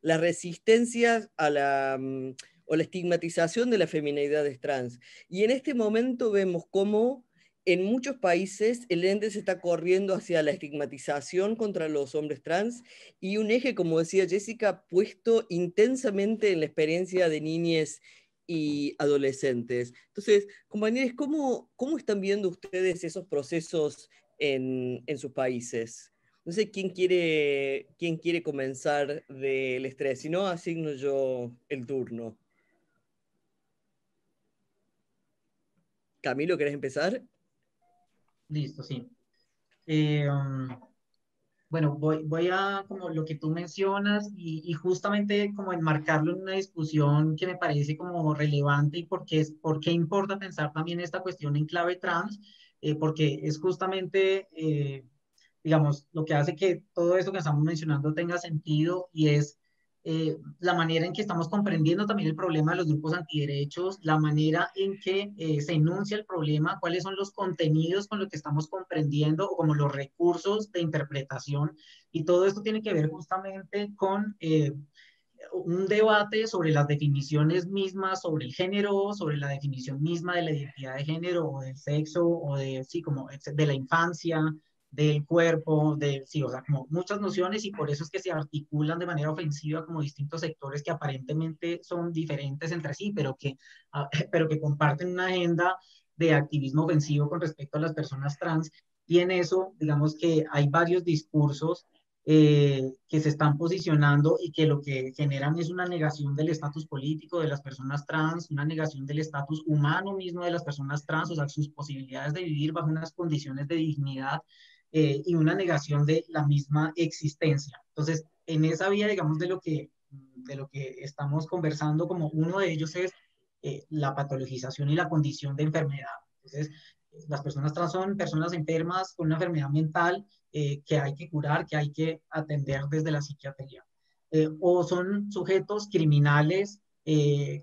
las resistencias a la, resistencia mm, o la estigmatización de las feminidades trans. Y en este momento vemos cómo en muchos países el ende se está corriendo hacia la estigmatización contra los hombres trans y un eje, como decía Jessica, puesto intensamente en la experiencia de niñas y adolescentes. Entonces, compañeros, ¿cómo, ¿cómo, están viendo ustedes esos procesos en, sus países? No sé quién quiere, quién quiere comenzar del estrés, si no, asigno yo el turno. Camilo, ¿querés empezar? Listo, sí. Eh, um, bueno, voy, voy, a como lo que tú mencionas y, justamente como enmarcarlo en una discusión que me parece como relevante y por qué, es, por importa pensar también esta cuestión en clave trans, eh, porque es justamente, eh, digamos, lo que hace que todo esto que estamos mencionando tenga sentido y es eh, la manera en que estamos comprendiendo también el problema de los grupos antiderechos, la manera en que eh, se enuncia el problema, cuáles son los contenidos con lo que estamos comprendiendo o como los recursos de interpretación. Y todo esto tiene que ver justamente con eh, un debate sobre las definiciones mismas, sobre el género, sobre la definición misma de la identidad de género o del sexo o de, como de la infancia, del cuerpo, de, sí, o como muchas nociones y por eso es que se articulan de manera ofensiva como distintos sectores que aparentemente son diferentes entre sí, pero que, ah, pero que comparten una agenda de activismo ofensivo con respecto a las personas trans. Y en eso, digamos que hay varios discursos eh, que se están posicionando y que lo que generan es una negación del estatus político de las personas trans, una negación del estatus humano mismo de las personas trans, o sea, sus posibilidades de vivir bajo unas condiciones de dignidad eh, y una negación de la misma existencia. Entonces, en esa vía, digamos, de lo que, de lo que estamos conversando, como uno de ellos es eh, la patologización y la condición de enfermedad. Entonces, las personas trans son personas enfermas con una enfermedad mental eh, que hay que curar, que hay que atender desde la psiquiatría. o son sujetos criminales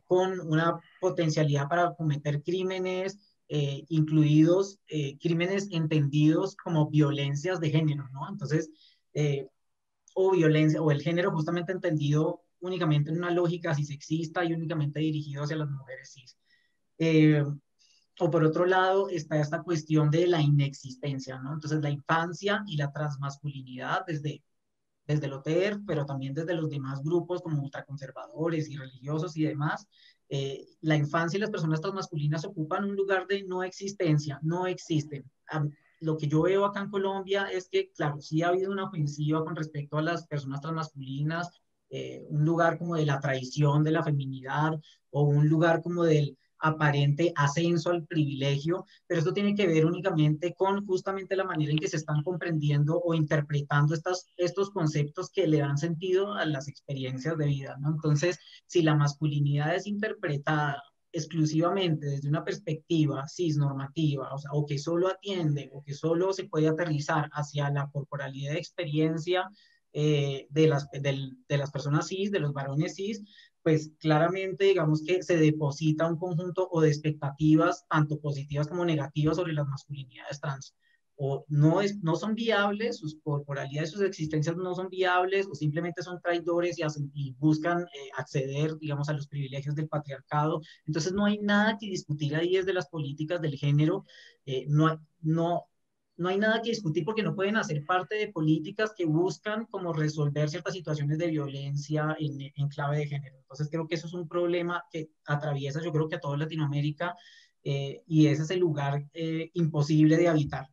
con una potencialidad para cometer crímenes eh, incluidos eh, crímenes entendidos como violencias de género, ¿no? Entonces, eh, o violencia, o el género justamente entendido únicamente en una lógica si sexista y únicamente dirigido hacia las mujeres cis. o por otro lado está esta cuestión de la inexistencia, ¿no? Entonces, la infancia y la transmasculinidad desde desde el OTER, pero también desde los demás grupos como ultraconservadores y religiosos y demás, eh, la infancia y las personas transmasculinas ocupan un lugar de no existencia, no existen. Lo que yo veo acá en Colombia es que, claro, sí ha habido una ofensiva con respecto a las personas transmasculinas, eh, un lugar como de la traición de la feminidad o un lugar como del, aparente ascenso al privilegio, pero esto tiene que ver únicamente con justamente la manera en que se están comprendiendo o interpretando estas, estos conceptos que le dan sentido a las experiencias de vida, ¿no? Entonces, si la masculinidad es interpretada exclusivamente desde una perspectiva cisnormativa, o sea, o que solo atiende o que solo se puede aterrizar hacia la corporalidad de experiencia eh, de, las, de, las personas cis, de los varones cis, pues claramente digamos que se deposita un conjunto o de expectativas, tanto positivas como negativas, sobre las masculinidades trans. O no, es, no son viables, sus corporalidades, sus existencias no son viables, o simplemente son traidores y, hacen, y buscan eh, acceder, digamos, a los privilegios del patriarcado. Entonces no hay nada que discutir ahí desde las políticas del género. Eh, no, no, no hay nada que discutir porque no pueden hacer parte de políticas que buscan como resolver ciertas situaciones de violencia en, clave de género. Entonces creo que eso es un problema que atraviesa yo creo que a toda Latinoamérica eh, y ese es el lugar eh, imposible de habitar.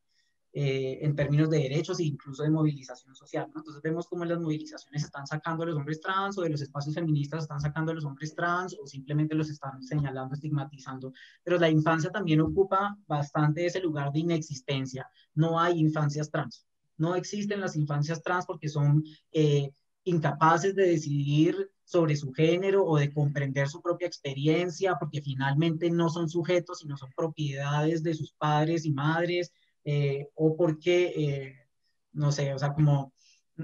Eh, en términos de derechos e incluso de movilización social. Entonces vemos cómo las movilizaciones están sacando a los hombres trans o de los espacios feministas están sacando a los hombres trans o simplemente los están señalando, estigmatizando. Pero la infancia también ocupa bastante ese lugar de inexistencia. No hay infancias trans. No existen las infancias trans porque son eh, incapaces de decidir sobre su género o de comprender su propia experiencia, porque finalmente no son sujetos, sino son propiedades de sus padres y madres, eh, o porque, eh, no sé, o sea, como,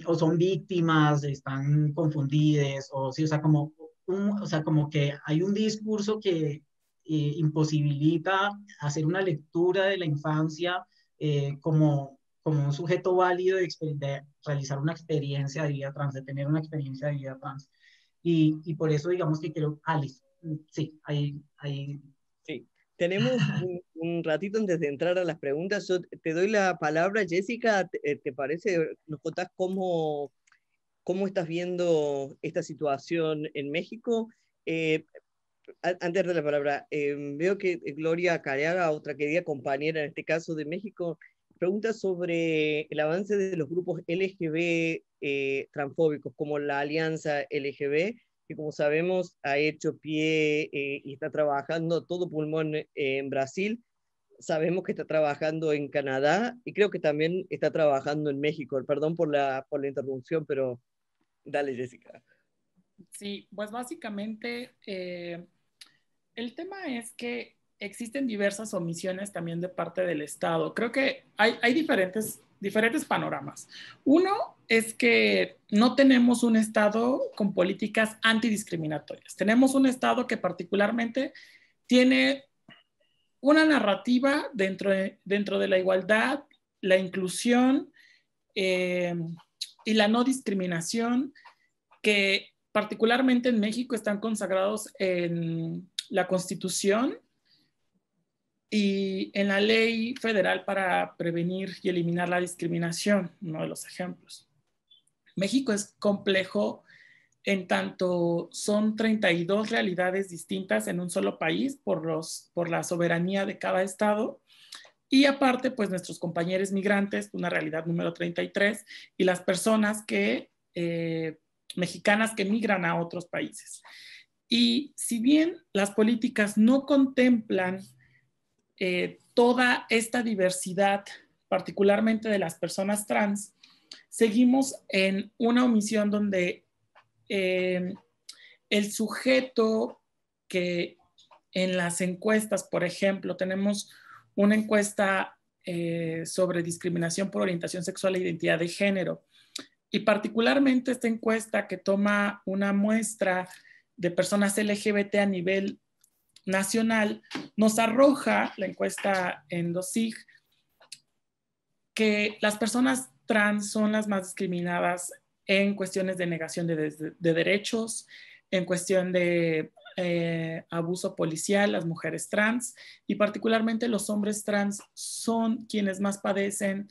o son víctimas, están confundidas, o sí, o sea, como, un, o sea, como que hay un discurso que eh, imposibilita hacer una lectura de la infancia como, como un sujeto válido de, realizar una experiencia de vida trans, de tener una experiencia de vida trans. Y, y por eso digamos que quiero, Alice, sí, ahí... ahí... Sí, tenemos un ratito antes de entrar a las preguntas, yo te doy la palabra, Jessica, ¿te, eh, parece? ¿Nos contás cómo, cómo estás viendo esta situación en México? Eh, antes de la palabra, em, veo que Gloria Careaga, otra querida compañera en este caso de México, pregunta sobre el avance de los grupos LGB eh, transfóbicos, como la Alianza LGB, que como sabemos ha hecho pie y está trabajando todo pulmón en Brasil sabemos que está trabajando en Canadá y creo que también está trabajando en México. Perdón por la, por la interrupción, pero dale, Jessica. Sí, pues básicamente eh, el tema es que existen diversas omisiones también de parte del Estado. Creo que hay, hay diferentes, diferentes panoramas. Uno es que no tenemos un Estado con políticas antidiscriminatorias. Tenemos un Estado que particularmente tiene una narrativa dentro de, dentro de la igualdad, la inclusión eh, y la no discriminación que particularmente en México están consagrados en la Constitución y en la Ley Federal para prevenir y eliminar la discriminación, uno de los ejemplos. México es complejo en tanto son 32 realidades distintas en un solo país por, los, por la soberanía de cada estado. Y aparte, pues nuestros compañeros migrantes, una realidad número 33, y las personas que, eh, mexicanas que migran a otros países. Y si bien las políticas no contemplan eh, toda esta diversidad, particularmente de las personas trans, seguimos en una omisión donde eh, el sujeto que en las encuestas, por ejemplo, tenemos una encuesta eh, sobre discriminación por orientación sexual e identidad de género. Y particularmente esta encuesta que toma una muestra de personas LGBT a nivel nacional, nos arroja la encuesta en SIG que las personas trans son las más discriminadas en cuestiones de negación de, derechos, en cuestión de eh, abuso policial, las mujeres trans y particularmente los hombres trans son quienes más padecen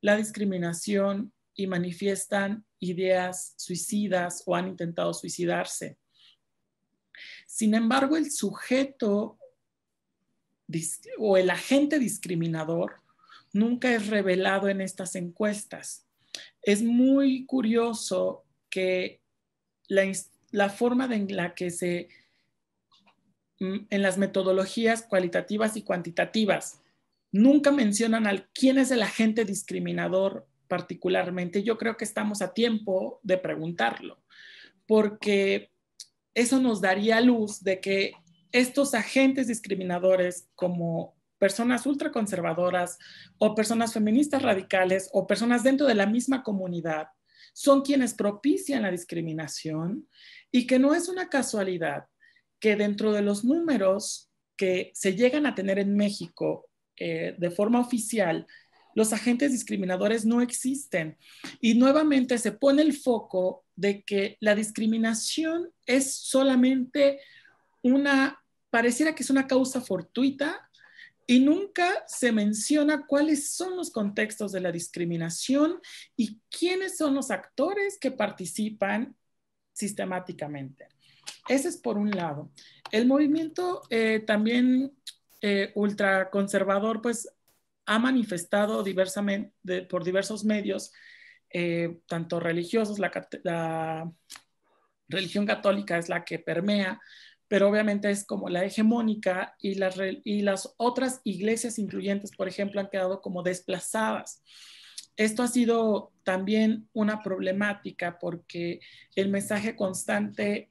la discriminación y manifiestan ideas suicidas o han intentado suicidarse. Sin embargo, el sujeto o el agente discriminador nunca es revelado en estas encuestas es muy curioso que la, forma de, en la que se, mm, en las metodologías cualitativas y cuantitativas, nunca mencionan al quién es el agente discriminador particularmente. Yo creo que estamos a tiempo de preguntarlo, porque eso nos daría luz de que estos agentes discriminadores como personas ultraconservadoras o personas feministas radicales o personas dentro de la misma comunidad son quienes propician la discriminación y que no es una casualidad que dentro de los números que se llegan a tener en México eh, de forma oficial, los agentes discriminadores no existen. Y nuevamente se pone el foco de que la discriminación es solamente una, pareciera que es una causa fortuita y nunca se menciona cuáles son los contextos de la discriminación y quiénes son los actores que participan sistemáticamente. Ese es por un lado. El movimiento eh, también eh, ultraconservador, pues ha manifestado por diversos medios, eh, tanto religiosos, la, la religión católica es la que permea, pero obviamente es como la hegemónica y las, y las otras iglesias incluyentes, por ejemplo, han quedado como desplazadas. Esto ha sido también una problemática porque el mensaje constante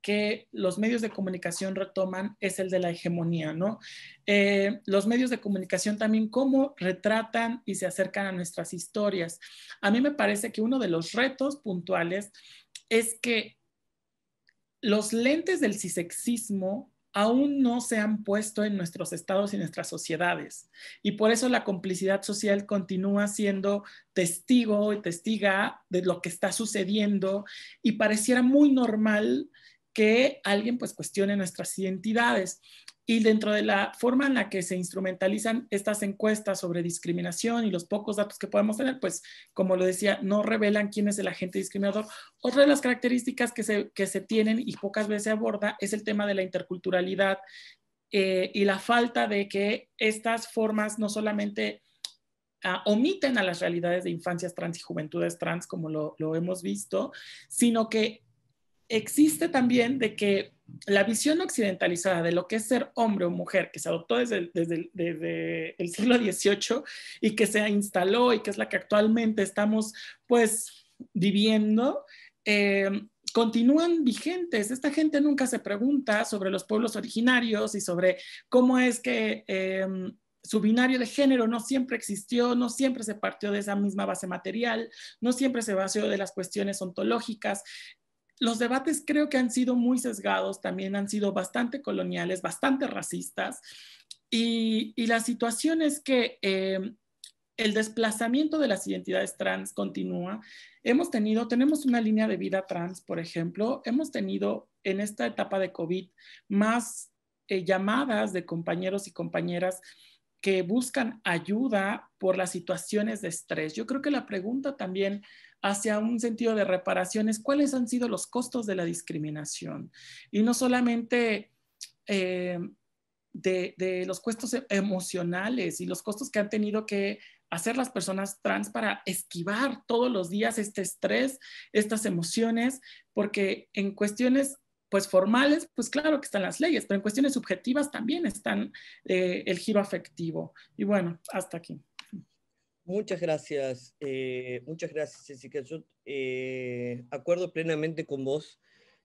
que los medios de comunicación retoman es el de la hegemonía, ¿no? Eh, los medios de comunicación también cómo retratan y se acercan a nuestras historias. A mí me parece que uno de los retos puntuales es que los lentes del cisexismo aún no se han puesto en nuestros estados y nuestras sociedades. Y por eso la complicidad social continúa siendo testigo y testiga de lo que está sucediendo y pareciera muy normal que alguien pues cuestione nuestras identidades. Y dentro de la forma en la que se instrumentalizan estas encuestas sobre discriminación y los pocos datos que podemos tener, pues como lo decía, no revelan quién es el agente discriminador. Otra de las características que se, tienen y pocas veces se aborda es el tema de la interculturalidad eh, y la falta de que estas formas no solamente ah, omiten a las realidades de infancias trans y juventudes trans, como lo, lo, hemos visto, sino que existe también de que la visión occidentalizada de lo que es ser hombre o mujer, que se adoptó desde, el siglo XVIII y que se instaló y que es la que actualmente estamos pues viviendo, eh, continúan vigentes. Esta gente nunca se pregunta sobre los pueblos originarios y sobre cómo es que... Eh, su binario de género no siempre existió, no siempre se partió de esa misma base material, no siempre se basó de las cuestiones ontológicas los debates creo que han sido muy sesgados, también han sido bastante coloniales, bastante racistas, y, la situación es que eh, el desplazamiento de las identidades trans continúa. Hemos tenido, tenemos una línea de vida trans, por ejemplo, hemos tenido en esta etapa de COVID más eh, llamadas de compañeros y compañeras que buscan ayuda por las situaciones de estrés. Yo creo que la pregunta también hacia un sentido de reparación es cuáles han sido los costos de la discriminación y no solamente eh, de, de, los costos e, emocionales y los costos que han tenido que hacer las personas trans para esquivar todos los días este estrés, estas emociones, porque en cuestiones pues formales, pues claro que están las leyes, pero en cuestiones subjetivas también están eh, el giro afectivo. Y bueno, hasta aquí. Muchas gracias, eh, muchas gracias Jessica. Yo eh, acuerdo plenamente con vos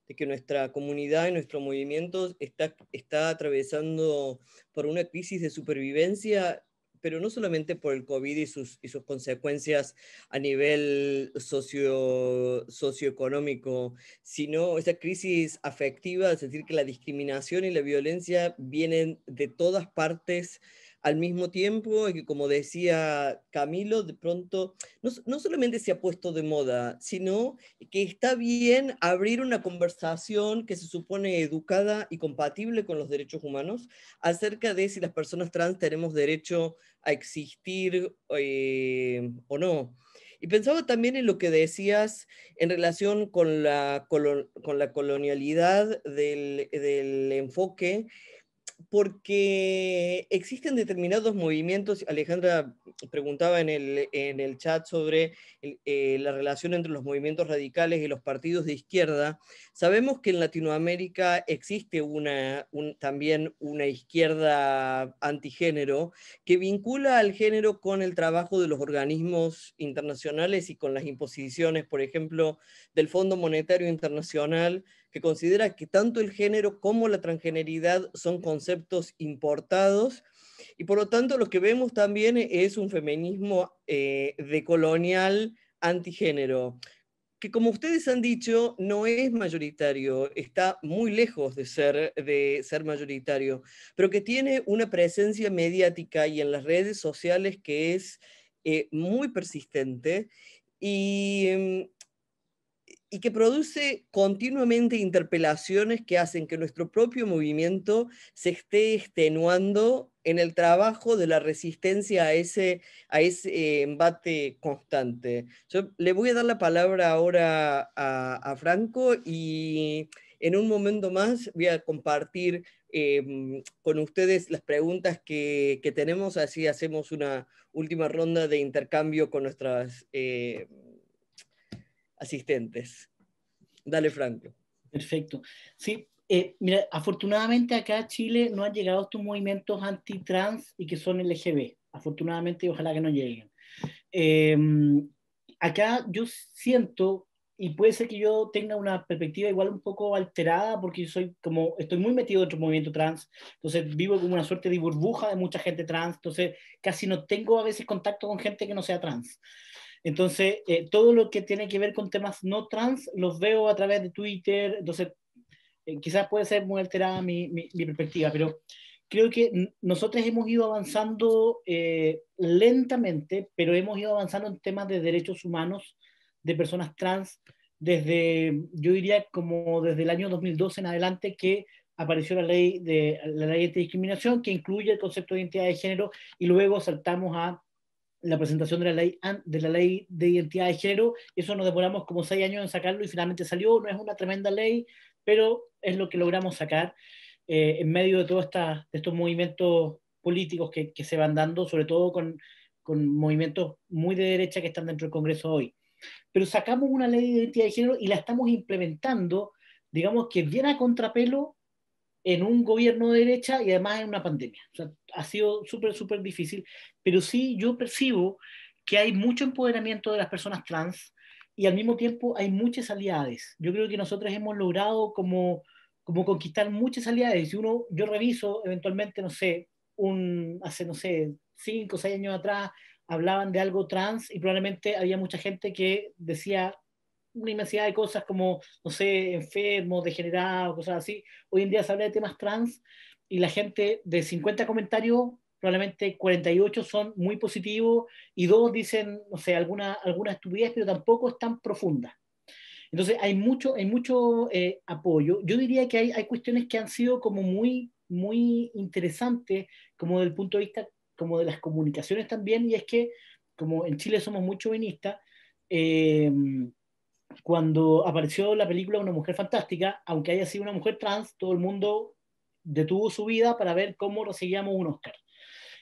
de que nuestra comunidad y nuestro movimiento está, está atravesando por una crisis de supervivencia pero no solamente por el COVID y sus, y sus consecuencias a nivel socio, socioeconómico, sino esa crisis afectiva, es decir, que la discriminación y la violencia vienen de todas partes al mismo tiempo, que como decía Camilo, de pronto no, solamente se ha puesto de moda, sino que está bien abrir una conversación que se supone educada y compatible con los derechos humanos acerca de si las personas trans tenemos derecho a existir eh, o no. Y pensaba también en lo que decías en relación con la, con la colonialidad del, del enfoque porque existen determinados movimientos, Alejandra preguntaba en el, chat sobre eh, la relación entre los movimientos radicales y los partidos de izquierda. Sabemos que en Latinoamérica existe también una izquierda antigénero que vincula al género con el trabajo de los organismos internacionales y con las imposiciones, por ejemplo, del Fondo Monetario Internacional que considera que tanto el género como la transgeneridad son conceptos importados y por lo tanto lo que vemos también es un feminismo eh, decolonial antigénero, que como ustedes han dicho, no es mayoritario, está muy lejos de ser, de ser mayoritario, pero que tiene una presencia mediática y en las redes sociales que es eh, muy persistente y em, y que produce continuamente interpelaciones que hacen que nuestro propio movimiento se esté extenuando en el trabajo de la resistencia a ese, a ese embate constante. Yo le voy a dar la palabra ahora a, Franco y en un momento más voy a compartir eh, con ustedes las preguntas que, que, tenemos, así hacemos una última ronda de intercambio con nuestras... Eh, asistentes. Dale, Franco. Perfecto. Sí, eh, mira, afortunadamente acá en Chile no han llegado estos movimientos anti-trans y que son LGB. Afortunadamente, ojalá que no lleguen. Em, acá yo siento, y puede ser que yo tenga una perspectiva igual un poco alterada, porque yo soy como, estoy muy metido en del movimiento trans, entonces vivo como una suerte de burbuja de mucha gente trans, entonces casi no tengo a veces contacto con gente que no sea trans. Entonces, eh, todo lo que tiene que ver con temas no trans los veo a través de Twitter, entonces eh, quizás puede ser muy alterada mi, mi, perspectiva, pero creo que nosotros hemos ido avanzando eh, lentamente, pero hemos ido avanzando en temas de derechos humanos de personas trans desde, yo diría, como desde el año 2012 en adelante que apareció la ley de la ley de discriminación que incluye el concepto de identidad de género y luego saltamos a la presentación de la ley de la ley de identidad de género, eso nos demoramos como seis años en sacarlo y finalmente salió, no es una tremenda ley, pero es lo que logramos sacar eh, en medio de todos estos movimientos políticos que, se van dando, sobre todo con, movimientos muy de derecha que están dentro del Congreso hoy. Pero sacamos una ley de identidad de género y la estamos implementando, digamos que viene a contrapelo en un gobierno de derecha y además en una pandemia. ha sido súper, súper difícil pero sí yo percibo que hay mucho empoderamiento de las personas trans y al mismo tiempo hay muchas aliades. Yo creo que nosotros hemos logrado como, como conquistar muchas aliades. Si uno, yo reviso eventualmente, no sé, un, hace, no sé, cinco o seis años atrás, hablaban de algo trans y probablemente había mucha gente que decía una inmensidad de cosas como, no sé, enfermo, degenerado, cosas así. Hoy en día se habla de temas trans y la gente de 50 comentarios probablemente 48 son muy positivos y dos dicen, no sé, algunas alguna estupidez, pero tampoco es tan profunda. Entonces hay mucho, hay mucho eh, apoyo. Yo diría que hay, hay, cuestiones que han sido como muy, muy interesantes, como del punto de vista como de las comunicaciones también, y es que como en Chile somos muy chauvinistas, em, cuando apareció la película Una mujer fantástica, aunque haya sido una mujer trans, todo el mundo detuvo su vida para ver cómo recibíamos un Oscar.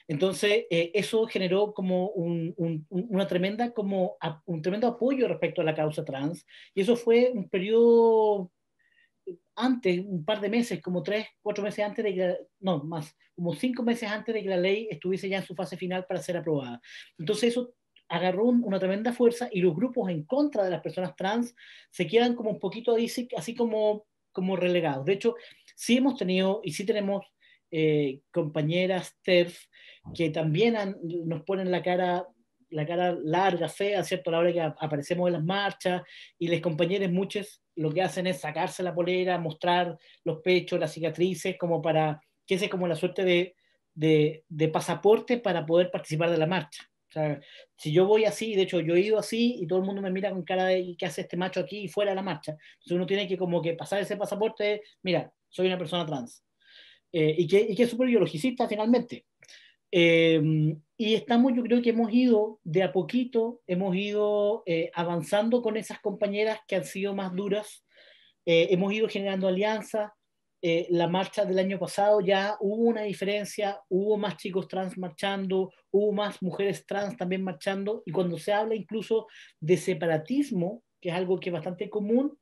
Entonces, eh, eso generó como un, una tremenda, como un tremendo apoyo respecto a la causa trans. Y eso fue un periodo antes, un par de meses, como tres, cuatro meses antes de que, no, más, como cinco meses antes de que la ley estuviese ya en su fase final para ser aprobada. Entonces, eso agarró una tremenda fuerza y los grupos en contra de las personas trans se quedan como un poquito así, así como, como relegados. De hecho, sí hemos tenido y sí tenemos eh, compañeras TERF que también nos ponen la cara la cara larga, fea, ¿cierto? A la hora que aparecemos en las marchas y les compañeros muchos lo que hacen es sacarse la polera, mostrar los pechos, las cicatrices, como para que ese es como la suerte de, de, pasaporte para poder participar de la marcha. O sea, si yo voy así, de hecho yo he ido así y todo el mundo me mira con cara de ¿qué hace este macho aquí y fuera de la marcha? uno tiene que como que pasar ese pasaporte, mira, soy una persona trans. Eh, y, que, y es súper biologicista finalmente. Eh, y estamos, yo creo que hemos ido de a poquito, hemos ido eh, avanzando con esas compañeras que han sido más duras, hemos ido generando alianzas. la marcha del año pasado ya hubo una diferencia, hubo más chicos trans marchando, hubo más mujeres trans también marchando, y cuando se habla incluso de separatismo, que es algo que es bastante común,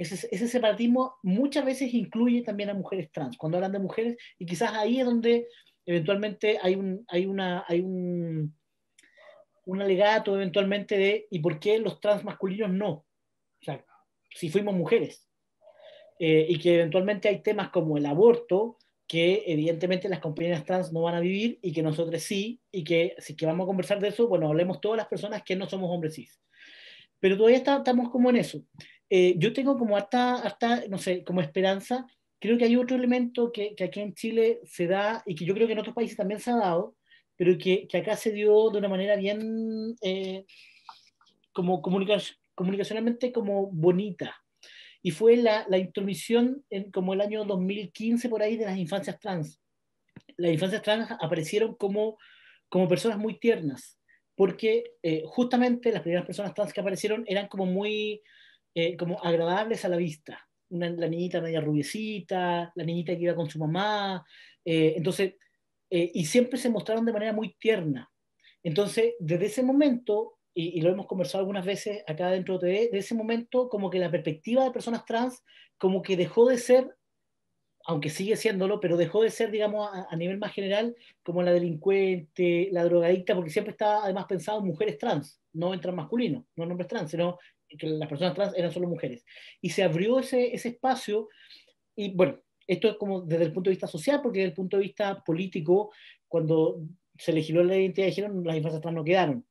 ese, ese, separatismo muchas veces incluye también a mujeres trans, cuando hablan de mujeres, y quizás ahí es donde eventualmente hay un, hay una, hay un, un alegato eventualmente de, ¿y por qué los trans masculinos no? O sea, si fuimos mujeres. Eh, y que eventualmente hay temas como el aborto, que evidentemente las compañeras trans no van a vivir y que nosotros sí, y que si que vamos a conversar de eso, bueno, hablemos todas las personas que no somos hombres cis. Pero todavía estamos como en eso. Eh, yo tengo como hasta, hasta, no sé, como esperanza, creo que hay otro elemento que, que, aquí en Chile se da y que yo creo que en otros países también se ha dado, pero que, que acá se dio de una manera bien, eh, como comunicacionalmente como bonita. Y fue la, la intromisión en como el año 2015 por ahí de las infancias trans. Las infancias trans aparecieron como, como personas muy tiernas, porque eh, justamente las primeras personas trans que aparecieron eran como muy, eh, como agradables a la vista. Una, la niñita media rubiecita, la niñita que iba con su mamá. Eh, entonces, eh, y siempre se mostraron de manera muy tierna. Entonces, desde ese momento, y, lo hemos conversado algunas veces acá dentro de TV, desde ese momento como que la perspectiva de personas trans como que dejó de ser aunque sigue siéndolo, pero dejó de ser, digamos, a, nivel más general, como la delincuente, la drogadicta, porque siempre está además pensado en mujeres trans, no en masculino no en hombres trans, sino que las personas trans eran solo mujeres. Y se abrió ese, ese espacio y bueno, esto es como desde el punto de vista social, porque desde el punto de vista político, cuando se legisló la identidad de género, las infancias trans no quedaron.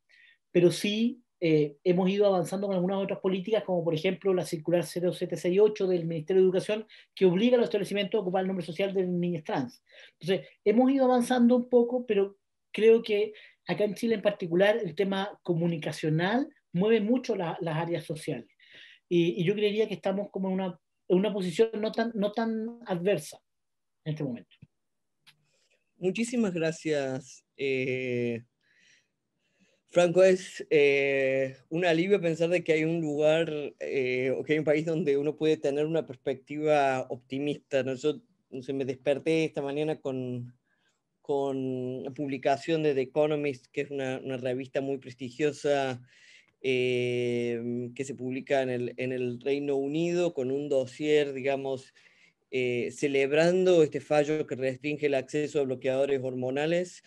Pero sí eh, hemos ido avanzando con algunas otras políticas, como por ejemplo la circular 0768 del Ministerio de Educación, que obliga a los establecimientos a ocupar el nombre social de niñas trans. Entonces, hemos ido avanzando un poco, pero creo que acá en Chile en particular el tema comunicacional mueve mucho las áreas sociales. Y, yo creería que estamos como en una, una posición no tan, no tan adversa en este momento. Muchísimas gracias. Eh, Franco, es eh, un alivio pensar de que hay un lugar eh, o que hay un país donde uno puede tener una perspectiva optimista. ¿no? Yo me desperté esta mañana con, con la publicación de The Economist, que es una, una revista muy prestigiosa Em, que se publica en el, en el, Reino Unido con un dossier, digamos, eh, celebrando este fallo que restringe el acceso a bloqueadores hormonales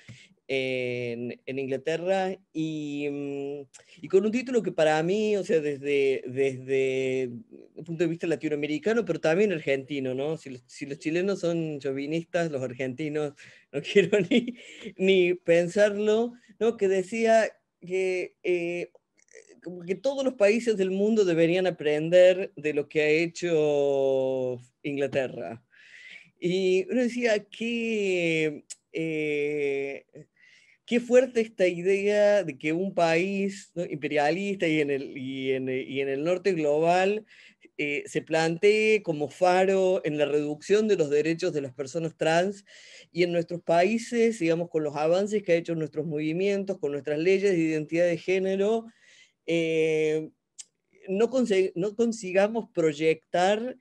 en, en Inglaterra y, mm, y, con un título que para mí, o sea, desde, desde el punto de vista latinoamericano, pero también argentino, ¿no? Si, si los chilenos son chauvinistas, los argentinos, no quiero ni, ni pensarlo, ¿no? Que decía que... Eh, como que todos los países del mundo deberían aprender de lo que ha hecho Inglaterra. Y uno decía que... Eh, qué fuerte esta idea de que un país imperialista y en, el, y, en, y en el norte global eh, se plantee como faro en la reducción de los derechos de las personas trans y en nuestros países, digamos, con los avances que ha hecho nuestros movimientos, con nuestras leyes de identidad de género, eh, no, consigamos proyectar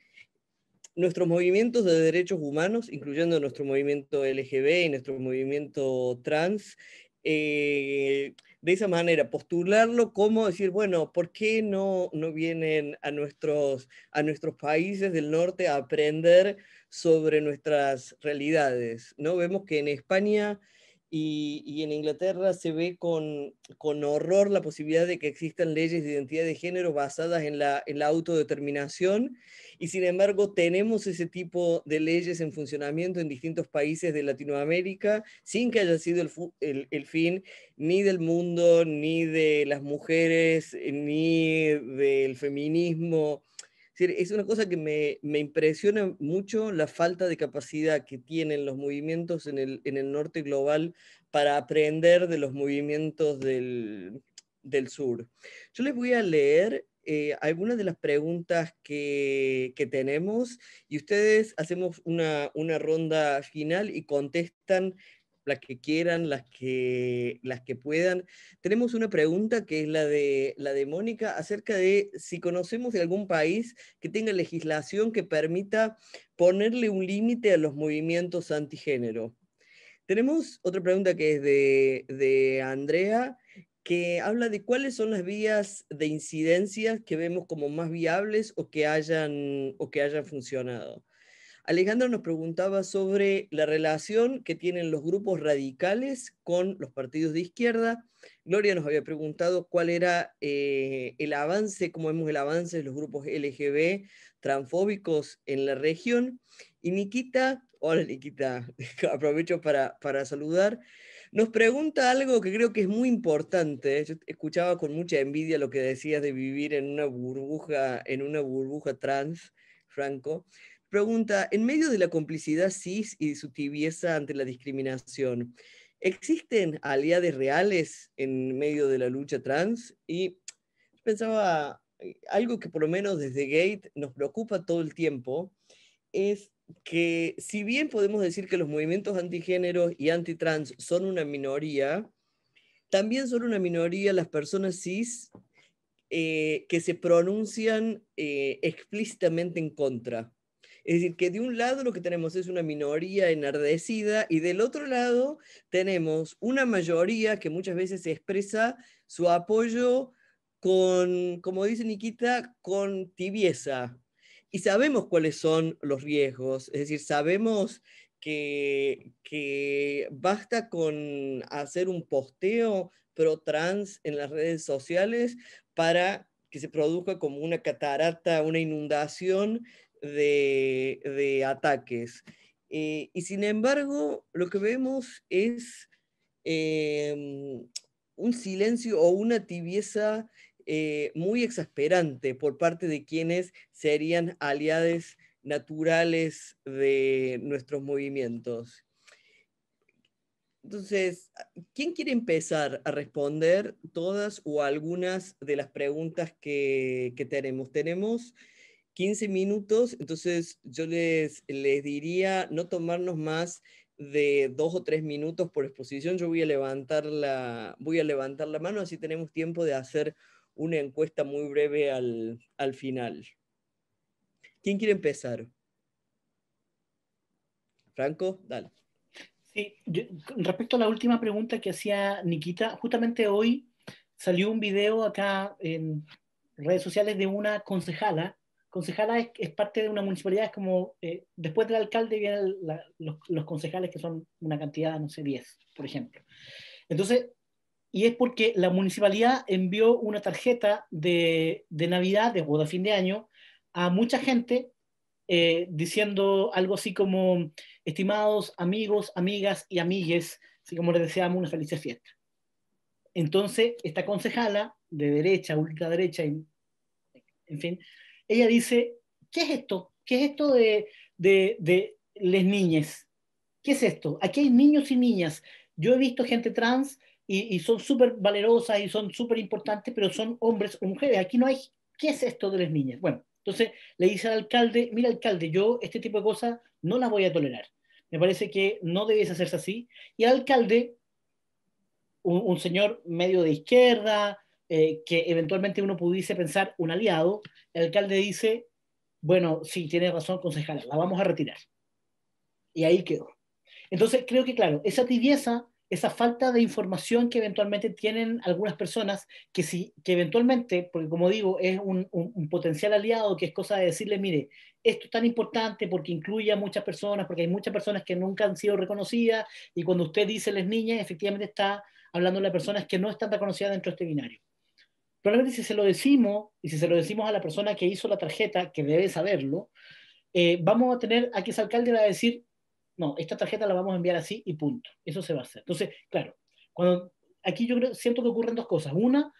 nuestros movimientos de derechos humanos, incluyendo nuestro movimiento LGB y nuestro movimiento trans, eh, de esa manera, postularlo como decir, bueno, ¿por qué no, no vienen a nuestros, a nuestros países del norte a aprender sobre nuestras realidades? ¿No? Vemos que en España y, en Inglaterra se ve con, horror la posibilidad de que existan leyes de identidad de género basadas en la, autodeterminación y sin embargo tenemos ese tipo de leyes en funcionamiento en distintos países de Latinoamérica sin que haya sido el fin ni del mundo, ni de las mujeres, ni del feminismo, es una cosa que me, impresiona mucho la falta de capacidad que tienen los movimientos en el, en el norte global para aprender de los movimientos del, sur. Yo les voy a leer eh, algunas de las preguntas que, tenemos y ustedes hacemos una, una, ronda final y contestan las que quieran, las que, las que puedan. Tenemos una pregunta que es la de, la de Mónica acerca de si conocemos de algún país que tenga legislación que permita ponerle un límite a los movimientos antigénero. Tenemos otra pregunta que es de, Andrea, que habla de cuáles son las vías de incidencia que vemos como más viables o que o que hayan funcionado. Alejandro nos preguntaba sobre la relación que tienen los grupos radicales con los partidos de izquierda. Gloria nos había preguntado cuál era eh, el avance, cómo vemos el avance de los grupos LGB transfóbicos en la región. Y Nikita, hola Nikita, aprovecho para, saludar, nos pregunta algo que creo que es muy importante. Yo escuchaba con mucha envidia lo que decías de vivir en una burbuja, en una burbuja trans, Franco pregunta, en medio de la complicidad cis y su tibieza ante la discriminación, ¿existen aliados reales en medio de la lucha trans? Y pensaba eh, algo que por lo menos desde Gate nos preocupa todo el tiempo, es que si bien podemos decir que los movimientos antigéneros y antitrans son una minoría, también son una minoría las personas cis eh, que se pronuncian eh, explícitamente en contra es decir, que de un lado lo que tenemos es una minoría enardecida y del otro lado tenemos una mayoría que muchas veces expresa su apoyo con, como dice Nikita, con tibieza. Y sabemos cuáles son los riesgos, es decir, sabemos que, que basta con hacer un posteo pro trans en las redes sociales para que se produzca como una catarata, una inundación de, ataques. Eh, y sin embargo, lo que vemos es em, un silencio o una tibieza eh, muy exasperante por parte de quienes serían aliados naturales de nuestros movimientos. Entonces, ¿quién quiere empezar a responder todas o algunas de las preguntas que, que tenemos? Tenemos 15 minutos, entonces yo les, les diría no tomarnos más de dos o tres minutos por exposición. Yo voy a levantar la, voy a levantar la mano, así tenemos tiempo de hacer una encuesta muy breve al, final. ¿Quién quiere empezar? Franco, dale. Sí, respecto a la última pregunta que hacía Nikita, justamente hoy salió un video acá en redes sociales de una concejala concejala es, parte de una municipalidad, es como, eh, después del alcalde vienen los, concejales que son una cantidad, no sé, 10, por ejemplo. Entonces, y es porque la municipalidad envió una tarjeta de, Navidad de, o de fin de año a mucha gente eh, diciendo algo así como, estimados amigos, amigas y amigues, así como les deseamos una feliz fiesta. Entonces, esta concejala de derecha, ultraderecha, y, en fin, ella dice, ¿qué es esto? ¿Qué es esto de, de, de las niñas? ¿Qué es esto? Aquí hay niños y niñas. Yo he visto gente trans y, son súper valerosas y son súper importantes, pero son hombres o mujeres. Aquí no hay, ¿qué es esto de las niñas? Bueno, entonces le dice al alcalde, mira alcalde, yo este tipo de cosas no las voy a tolerar. Me parece que no debes hacerse así. Y al alcalde, un señor medio de izquierda, eh, que eventualmente uno pudiese pensar un aliado, el alcalde dice, bueno, sí, tiene razón, concejala, la vamos a retirar. Y ahí quedó. Entonces, creo que, claro, esa tibieza, esa falta de información que eventualmente tienen algunas personas, que, si, que eventualmente, porque como digo, es un, potencial aliado, que es cosa de decirle, mire, esto es tan importante porque incluye a muchas personas, porque hay muchas personas que nunca han sido reconocidas, y cuando usted dice les niñas, efectivamente está hablando de personas que no están reconocidas dentro de este binario probablemente si se lo decimos y si se lo decimos a la persona que hizo la tarjeta, que debe saberlo, eh, vamos a tener a que ese alcalde va a decir, no, esta tarjeta la vamos a enviar así y punto. Eso se va a hacer. Entonces, claro, cuando aquí yo siento que ocurren dos cosas. Una,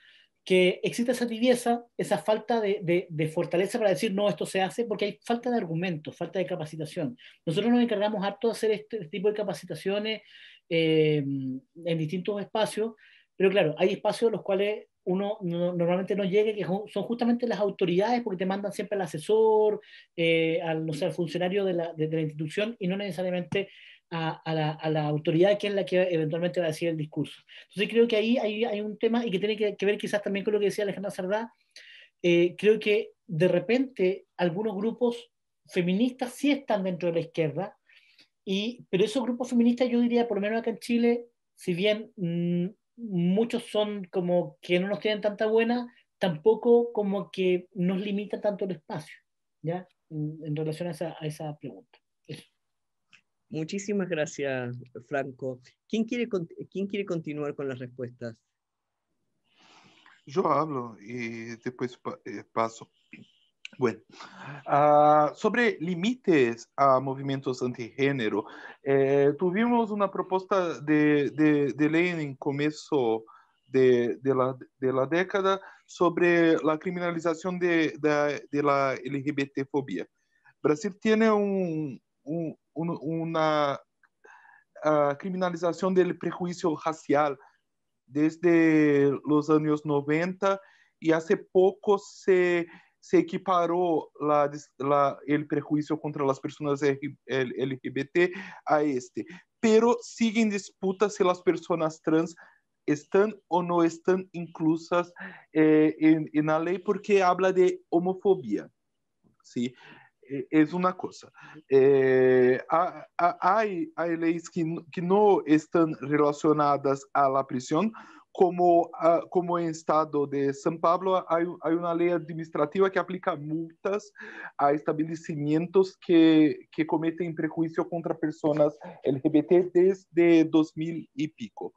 que existe esa tibieza, esa falta de, fortaleza para decir no, esto se hace, porque hay falta de argumentos, falta de capacitación. Nosotros nos encargamos harto de hacer este, tipo de capacitaciones eh, en distintos espacios, pero claro, hay espacios en los cuales uno normalmente no llegue que son justamente las autoridades, porque te mandan siempre al asesor, eh, al, no sé, funcionario de la, de, la, institución y no necesariamente a, la, a, la, autoridad que es la que eventualmente va a decir el discurso. Entonces creo que ahí hay, hay un tema y que tiene que, ver quizás también con lo que decía Alejandra Sardá. Eh, creo que de repente algunos grupos feministas sí están dentro de la izquierda, y, pero esos grupos feministas yo diría, por lo menos acá en Chile, si bien mm, muchos son como que no nos tienen tanta buena, tampoco como que nos limita tanto el espacio, ¿ya? En, relación a esa, pregunta. Muchísimas gracias, Franco. ¿Quién quiere, ¿Quién quiere continuar con las respuestas? Yo hablo y después eh, paso. Bueno, ah, sobre límites a movimientos antigénero, eh, tuvimos una propuesta de, de, ley en comienzo de, la, década sobre la criminalización de, la LGBTfobia. Brasil tiene una ah, criminalización del prejuicio racial desde los años 90 y hace poco se se equiparou lá ele prejuízo contra as pessoas LGBT a este, pero sigue em disputa se as pessoas trans estão ou não estão inclusas eh, na lei porque habla de homofobia, sim, é uma coisa. há, eh, há, leis que, que não estão relacionadas à prisão, Ah, como, en el estado de San Pablo, hay, una ley administrativa que aplica multas a establecimientos que, cometen prejuicio contra personas LGBT desde 2000 y pico.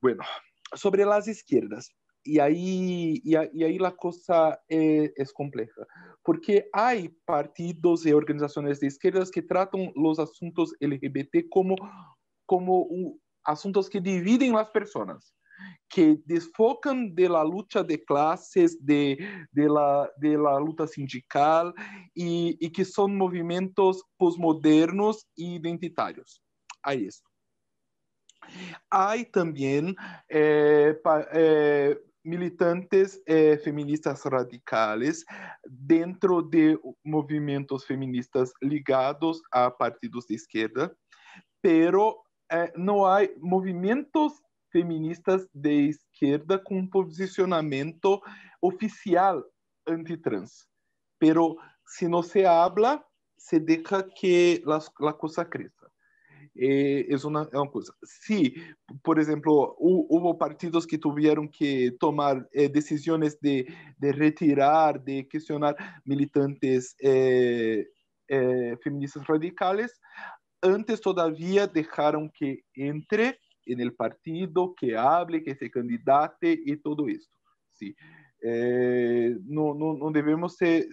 Bueno, sobre las izquierdas, y ahí, ahí la cosa eh, es, compleja, porque hay partidos y organizaciones de izquierdas que tratan los asuntos LGBT como, asuntos que dividen las personas. que desfocam de la lucha de clases, de, de, la, de la luta sindical e que são movimentos posmodernos e identitários. Há é isso. Há também eh, eh, militantes eh, feministas radicais dentro de movimentos feministas ligados a partidos de esquerda, pero eh, não há movimentos feministas de izquierda con un posicionamiento oficial antitrans. Pero si no se habla, se deja que la, cosa crezca. Eh, es, una, cosa. Si, por ejemplo, hubo partidos que tuvieron que tomar eh, decisiones de, retirar, de cuestionar militantes eh, feministas radicales. Antes todavía dejaron que entre en el partido, que hable, que se candidate y todo esto. ¿sí? Eh, no, debemos ser,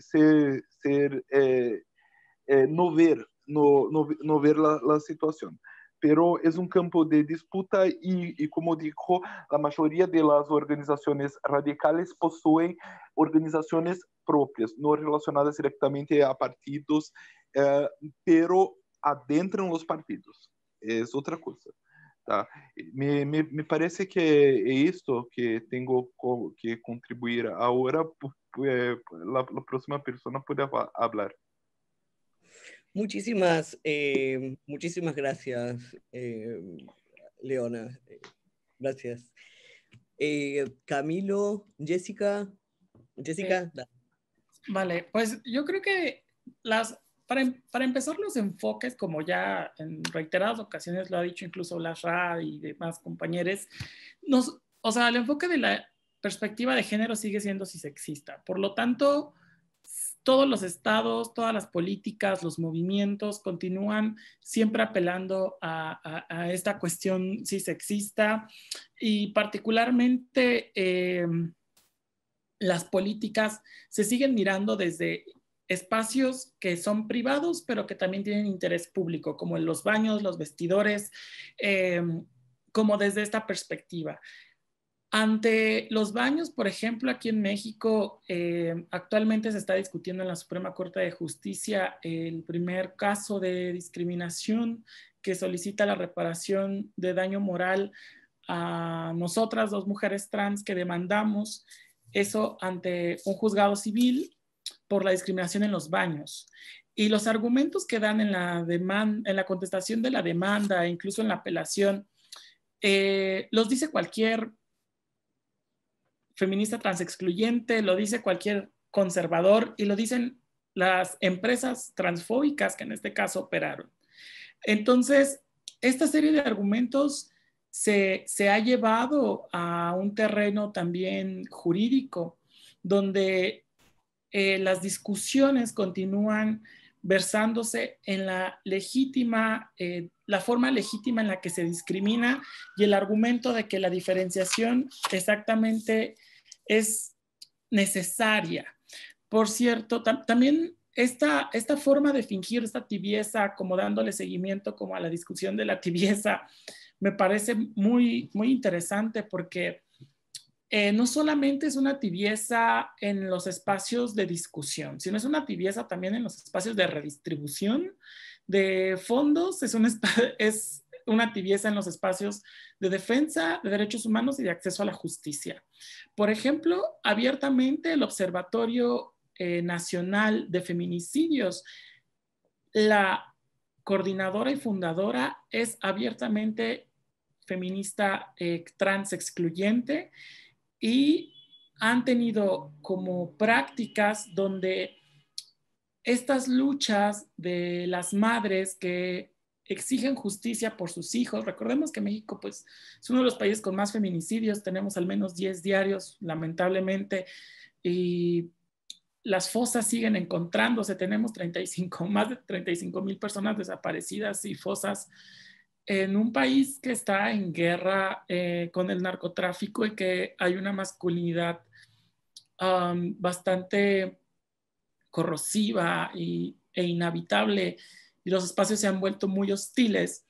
eh, eh, no ver, no, ver la, la, situación. Pero es un campo de disputa y, y, como dijo, la mayoría de las organizaciones radicales poseen organizaciones propias, no relacionadas directamente a partidos, pero adentran los partidos. Es otra cosa. Me, me, me, parece que é esto que tengo que contribuir ahora, la, próxima persona puede hablar. Muchísimas, eh, muchísimas gracias, eh, Leona. Gracias. Eh, Camilo, Jessica, Jessica. Vale, pues yo creo que las Em, para, empezar, los enfoques, como ya en reiteradas ocasiones lo ha dicho incluso Blas Ra y demás compañeros, nos, o sea, el enfoque de la perspectiva de género sigue siendo cisexista. Por lo tanto, todos los estados, todas las políticas, los movimientos continúan siempre apelando a, esta cuestión cisexista y particularmente eh, las políticas se siguen mirando desde espacios que son privados, pero que también tienen interés público, como en los baños, los vestidores, eh, como desde esta perspectiva. Ante los baños, por ejemplo, aquí en México, eh, actualmente se está discutiendo en la Suprema Corte de Justicia el primer caso de discriminación que solicita la reparación de daño moral a nosotras, dos mujeres trans que demandamos eso ante un juzgado civil por la discriminación en los baños. Y los argumentos que dan en la, demanda, en la contestación de la demanda, incluso en la apelación, eh, los dice cualquier feminista transexcluyente, lo dice cualquier conservador y lo dicen las empresas transfóbicas que en este caso operaron. Entonces, esta serie de argumentos se, se ha llevado a un terreno también jurídico, donde eh, las discusiones continúan versándose en la legítima, eh, la forma legítima en la que se discrimina y el argumento de que la diferenciación exactamente es necesaria. Por cierto, también esta, esta, forma de fingir esta tibieza, como dándole seguimiento como a la discusión de la tibieza, me parece muy, muy interesante porque eh, no solamente es una tibieza en los espacios de discusión, sino es una tibieza también en los espacios de redistribución de fondos, es, una tibieza en los espacios de defensa de derechos humanos y de acceso a la justicia. Por ejemplo, abiertamente el Observatorio eh, Nacional de Feminicidios, la coordinadora y fundadora es abiertamente feminista eh, trans excluyente y han tenido como prácticas donde estas luchas de las madres que exigen justicia por sus hijos. Recordemos que México pues, es uno de los países con más feminicidios, tenemos al menos 10 diarios, lamentablemente, y las fosas siguen encontrándose, tenemos 35, más de 35 mil personas desaparecidas y fosas en un país que está en guerra eh, con el narcotráfico y que hay una masculinidad bastante corrosiva e inhabitable y los espacios se han vuelto muy hostiles,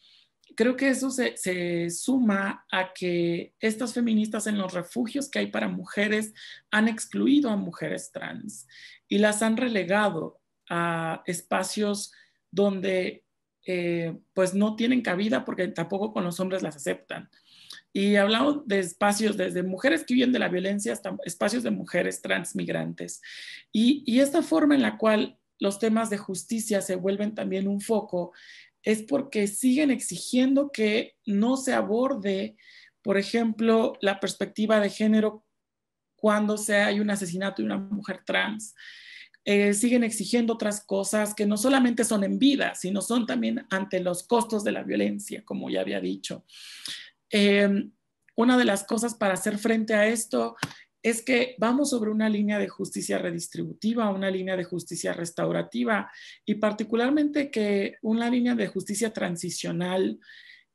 creo que eso se, suma a que estas feministas en los refugios que hay para mujeres han excluido a mujeres trans y las han relegado a espacios donde eh, pues no tienen cabida porque tampoco con los hombres las aceptan. Y hablamos de espacios, desde mujeres que huyen de la violencia hasta espacios de mujeres transmigrantes. Y, y esta forma en la cual los temas de justicia se vuelven también un foco es porque siguen exigiendo que no se aborde, por ejemplo, la perspectiva de género cuando se hay un asesinato de una mujer trans. Eh, siguen exigiendo otras cosas que no solamente son en vida, sino son también ante los costos de la violencia, como ya había dicho. Em, una de las cosas para hacer frente a esto es que vamos sobre una línea de justicia redistributiva, una línea de justicia restaurativa y particularmente que una línea de justicia transicional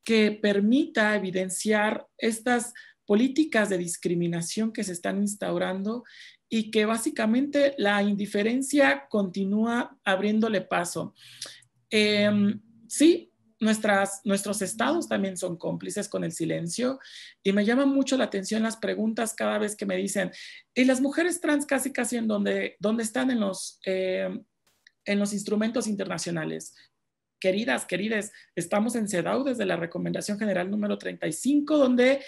que permita evidenciar estas políticas de discriminación que se están instaurando y que básicamente la indiferencia continúa abriéndole paso. Em, sí, nuestras, nuestros estados también son cómplices con el silencio y me llama mucho la atención las preguntas cada vez que me dicen, ¿y las mujeres trans casi casi en dónde están en los, em, en los instrumentos internacionales? Queridas, querides, estamos en CEDAW desde la recomendación general número 35, donde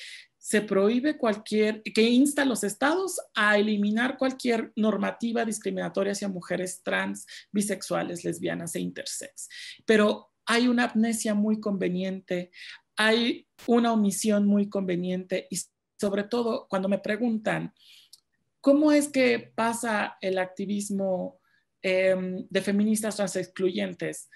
se prohíbe cualquier, que insta a los estados a eliminar cualquier normativa discriminatoria hacia mujeres trans, bisexuales, lesbianas e intersex. Pero hay una amnesia muy conveniente, hay una omisión muy conveniente y sobre todo cuando me preguntan, ¿cómo es que pasa el activismo em, de feministas trans excluyentes?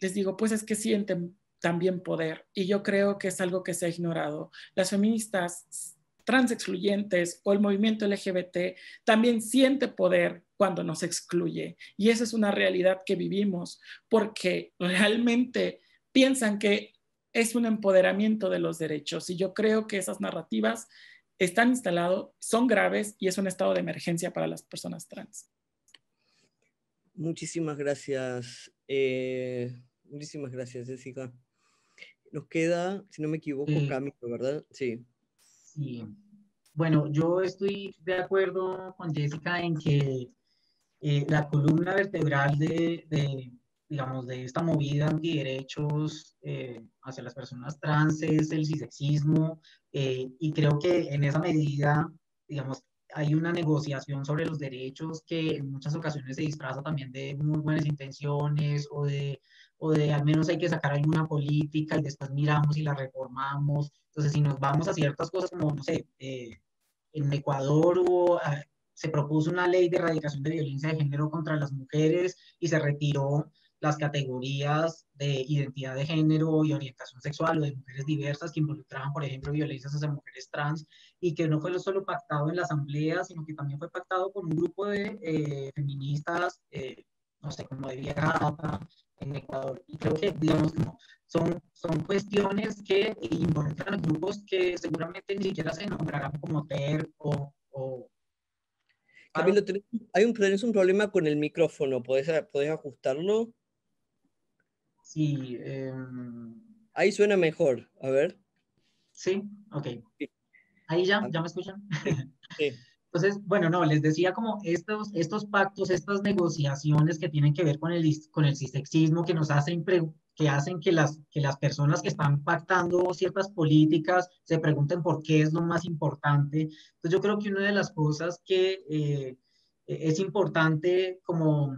Les digo, pues es que sienten también poder. Y yo creo que es algo que se ha ignorado. Las feministas trans excluyentes o el movimiento LGBT también siente poder cuando nos excluye. Y esa es una realidad que vivimos porque realmente piensan que es un empoderamiento de los derechos. Y yo creo que esas narrativas están instaladas, son graves y es un estado de emergencia para las personas trans. Muchísimas gracias. Eh, muchísimas gracias, Jessica nos queda, si no me equivoco, Camilo, ¿verdad? Sí. Sí. Bueno, yo estoy de acuerdo con Jessica en que eh, la columna vertebral de, digamos, de esta movida antiderechos derechos hacia las personas trans es el cisexismo eh, y creo que en esa medida, digamos, hay una negociación sobre los derechos que en muchas ocasiones se disfraza también de muy buenas intenciones o de o de al menos hay que sacar alguna política y después miramos y la reformamos. Entonces, si nos vamos a ciertas cosas como, no sé, eh, en Ecuador hubo, ah, se propuso una ley de erradicación de violencia de género contra las mujeres y se retiró las categorías de identidad de género y orientación sexual o de mujeres diversas que involucraban, por ejemplo, violencias hacia mujeres trans y que no fue solo pactado en la asamblea, sino que también fue pactado por un grupo de eh, feministas eh, no sé, como de Villagapa, en Ecuador. Y creo que, digamos, no, son, son cuestiones que involucran grupos que seguramente ni siquiera se nombrarán como TER o... Camilo, hay un, tienes un problema con el micrófono, ¿Puedes ajustarlo? Sí. Em, Ahí suena mejor, a ver. Sí, ok. Ahí ya, ah. ya me escuchan. Sí. Entonces, bueno, no, les decía como estos, estos pactos, estas negociaciones que tienen que ver con el, con el cisexismo que nos hacen, que hacen que las, que las personas que están pactando ciertas políticas se pregunten por qué es lo más importante. Entonces, yo creo que una de las cosas que eh, e, es importante como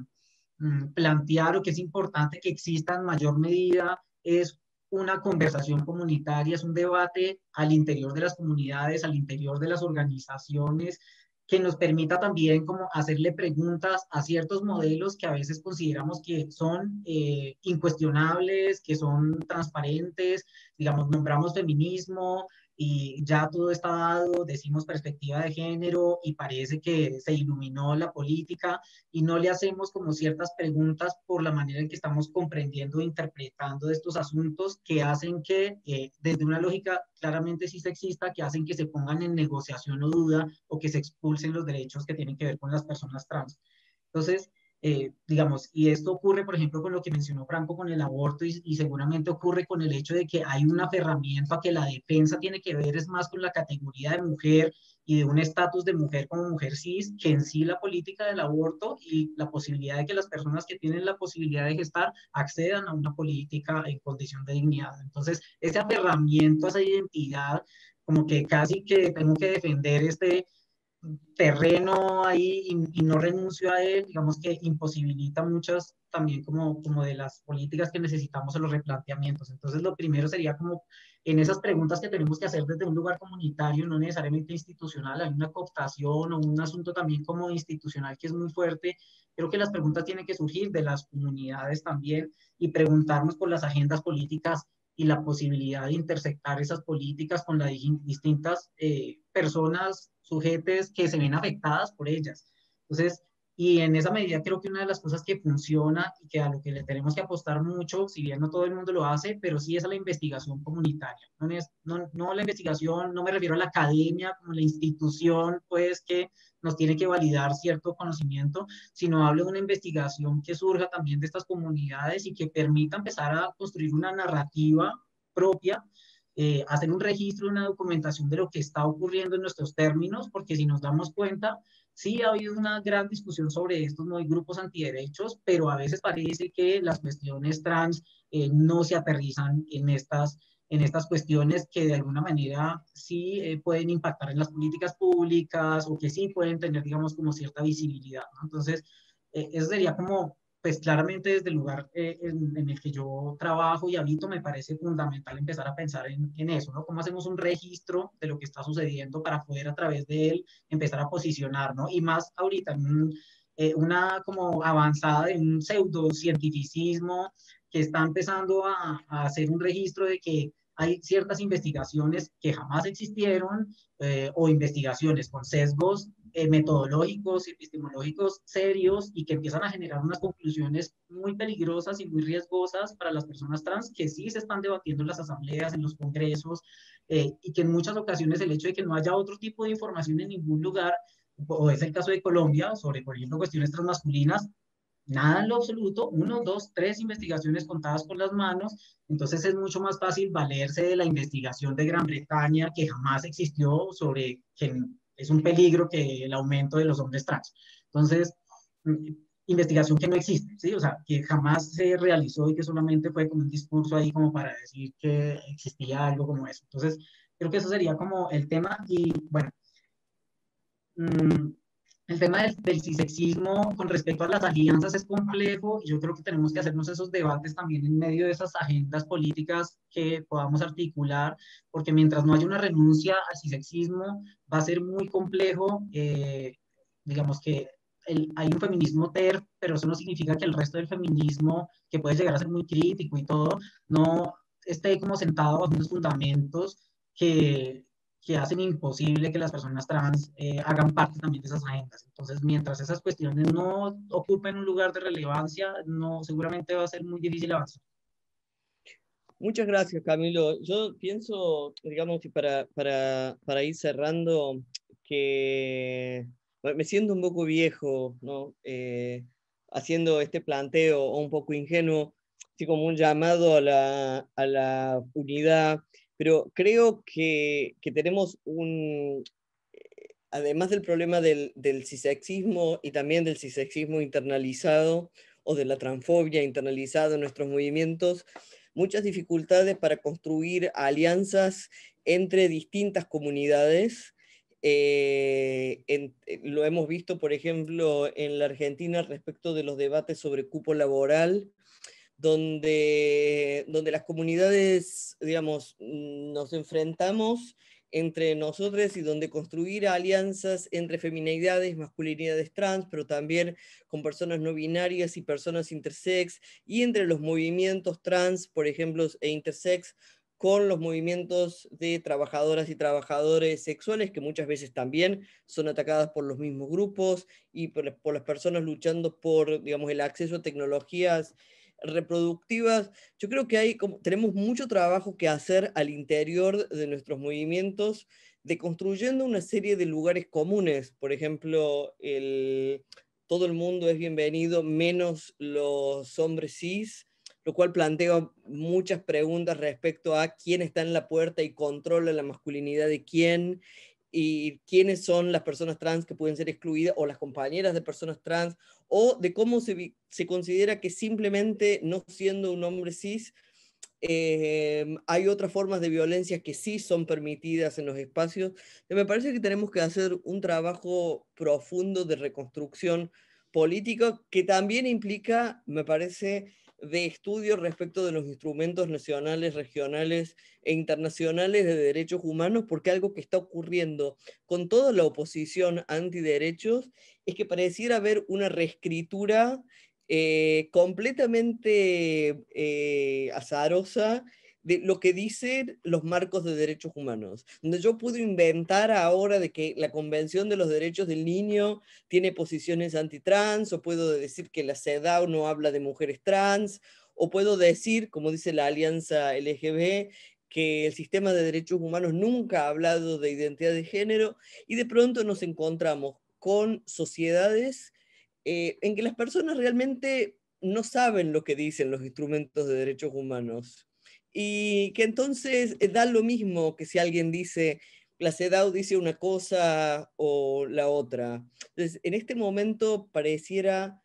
mm, plantear o que es importante que exista en mayor medida es una conversación comunitaria, es un debate al interior de las comunidades, al interior de las organizaciones, que nos permita también como hacerle preguntas a ciertos modelos que a veces consideramos que son eh, incuestionables, que son transparentes, digamos, nombramos feminismo, y ya todo está dado, decimos perspectiva de género y parece que se iluminó la política y no le hacemos como ciertas preguntas por la manera en que estamos comprendiendo e interpretando estos asuntos que hacen que, eh, desde una lógica claramente sí sexista, que hacen que se pongan en negociación o duda o que se expulsen los derechos que tienen que ver con las personas trans. Entonces, eh, digamos, y esto ocurre, por ejemplo, con lo que mencionó Franco con el aborto y, seguramente ocurre con el hecho de que hay un aferramiento a que la defensa tiene que ver es más con la categoría de mujer y de un estatus de mujer como mujer cis que en sí la política del aborto y la posibilidad de que las personas que tienen la posibilidad de gestar accedan a una política en condición de dignidad. Entonces, ese aferramiento a esa identidad, como que casi que tengo que defender este terreno ahí y, no renuncio a él, digamos que imposibilita muchas también como, como de las políticas que necesitamos en los replanteamientos. Entonces, lo primero sería como en esas preguntas que tenemos que hacer desde un lugar comunitario, no necesariamente institucional, hay una cooptación o un asunto también como institucional que es muy fuerte. Creo que las preguntas tienen que surgir de las comunidades también y preguntarnos por las agendas políticas y la posibilidad de intersectar esas políticas con las distintas eh, personas, sujetes, que se ven afectadas por ellas. Entonces, y en esa medida creo que una de las cosas que funciona y que a lo que le tenemos que apostar mucho, si bien no todo el mundo lo hace, pero sí es a la investigación comunitaria. No, es, no la investigación, no me refiero a la academia como la institución, pues que nos tiene que validar cierto conocimiento, sino hable de una investigación que surja también de estas comunidades y que permita empezar a construir una narrativa propia eh, hacer un registro, una documentación de lo que está ocurriendo en nuestros términos, porque si nos damos cuenta, sí ha habido una gran discusión sobre esto, no hay grupos antiderechos, pero a veces parece que las cuestiones trans eh, no se aterrizan en estas en estas cuestiones que de alguna manera sí eh, pueden impactar en las políticas públicas o que sí pueden tener, digamos, como cierta visibilidad. ¿no? Entonces, eh, eso sería como, pues claramente desde el lugar eh, en, el que yo trabajo y habito, me parece fundamental empezar a pensar en, eso, ¿no? ¿Cómo hacemos un registro de lo que está sucediendo para poder a través de él empezar a posicionar, ¿no? Y más ahorita una como avanzada de un pseudocientificismo que está empezando a hacer un registro de que hay ciertas investigaciones que jamás existieron eh, o investigaciones con sesgos eh, metodológicos, epistemológicos serios y que empiezan a generar unas conclusiones muy peligrosas y muy riesgosas para las personas trans que sí se están debatiendo en las asambleas, en los congresos eh, y que en muchas ocasiones el hecho de que no haya otro tipo de información en ningún lugar o es el caso de Colombia sobre, por ejemplo, cuestiones transmasculinas, Nada en lo absoluto, uno, dos, tres investigaciones contadas por las manos, entonces es mucho más fácil valerse de la investigación de Gran Bretaña que jamás existió sobre que es un peligro que el aumento de los hombres trans. Entonces, mm, investigación que no existe, ¿sí? O sea, que jamás se realizó y que solamente fue como un discurso ahí como para decir que existía algo como eso. Entonces, creo que eso sería como el tema y bueno. Mm, el tema del, del, cisexismo con respecto a las alianzas es complejo y yo creo que tenemos que hacernos esos debates también en medio de esas agendas políticas que podamos articular, porque mientras no haya una renuncia al cisexismo, va a ser muy complejo, eh, digamos que el, hay un feminismo ter, pero eso no significa que el resto del feminismo, que puede llegar a ser muy crítico y todo, no esté como sentado bajo unos fundamentos que, que hacen imposible que las personas trans eh, hagan parte también de esas agendas. Entonces, mientras esas cuestiones no ocupen un lugar de relevancia, no, seguramente va a ser muy difícil avanzar. Muchas gracias, Camilo. Yo pienso, digamos, que para, para, para ir cerrando, que me siento un poco viejo, ¿no? Eh, haciendo este planteo un poco ingenuo, así como un llamado a la, a la unidad pero creo que, tenemos un, eh, además del problema del, cisexismo y también del cisexismo internalizado o de la transfobia internalizada en nuestros movimientos, muchas dificultades para construir alianzas entre distintas comunidades. Eh, eh, lo hemos visto, por ejemplo, en la Argentina respecto de los debates sobre cupo laboral donde, donde las comunidades, digamos, nos enfrentamos entre nosotros y donde construir alianzas entre feminidades, masculinidades trans, pero también con personas no binarias y personas intersex, y entre los movimientos trans, por ejemplo, e intersex, con los movimientos de trabajadoras y trabajadores sexuales, que muchas veces también son atacadas por los mismos grupos y por, las personas luchando por, digamos, el acceso a tecnologías reproductivas. Yo creo que hay, tenemos mucho trabajo que hacer al interior de nuestros movimientos, de construyendo una serie de lugares comunes. Por ejemplo, el, todo el mundo es bienvenido, menos los hombres cis, lo cual plantea muchas preguntas respecto a quién está en la puerta y controla la masculinidad de quién y quiénes son las personas trans que pueden ser excluidas o las compañeras de personas trans o de cómo se, considera que simplemente no siendo un hombre cis, eh, hay otras formas de violencia que sí son permitidas en los espacios. me parece que tenemos que hacer un trabajo profundo de reconstrucción política que también implica, me parece, de estudios respecto de los instrumentos nacionales, regionales e internacionales de derechos humanos, porque algo que está ocurriendo con toda la oposición antiderechos es que pareciera haber una reescritura eh, completamente eh, azarosa de lo que dicen los marcos de derechos humanos, donde yo puedo inventar ahora de que la Convención de los Derechos del Niño tiene posiciones antitrans, o puedo decir que la CEDAW no habla de mujeres trans, o puedo decir, como dice la Alianza LGB, que el sistema de derechos humanos nunca ha hablado de identidad de género, y de pronto nos encontramos con sociedades eh, en que las personas realmente no saben lo que dicen los instrumentos de derechos humanos y que entonces eh, da lo mismo que si alguien dice, la CEDAW dice una cosa o la otra. Entonces, en este momento pareciera,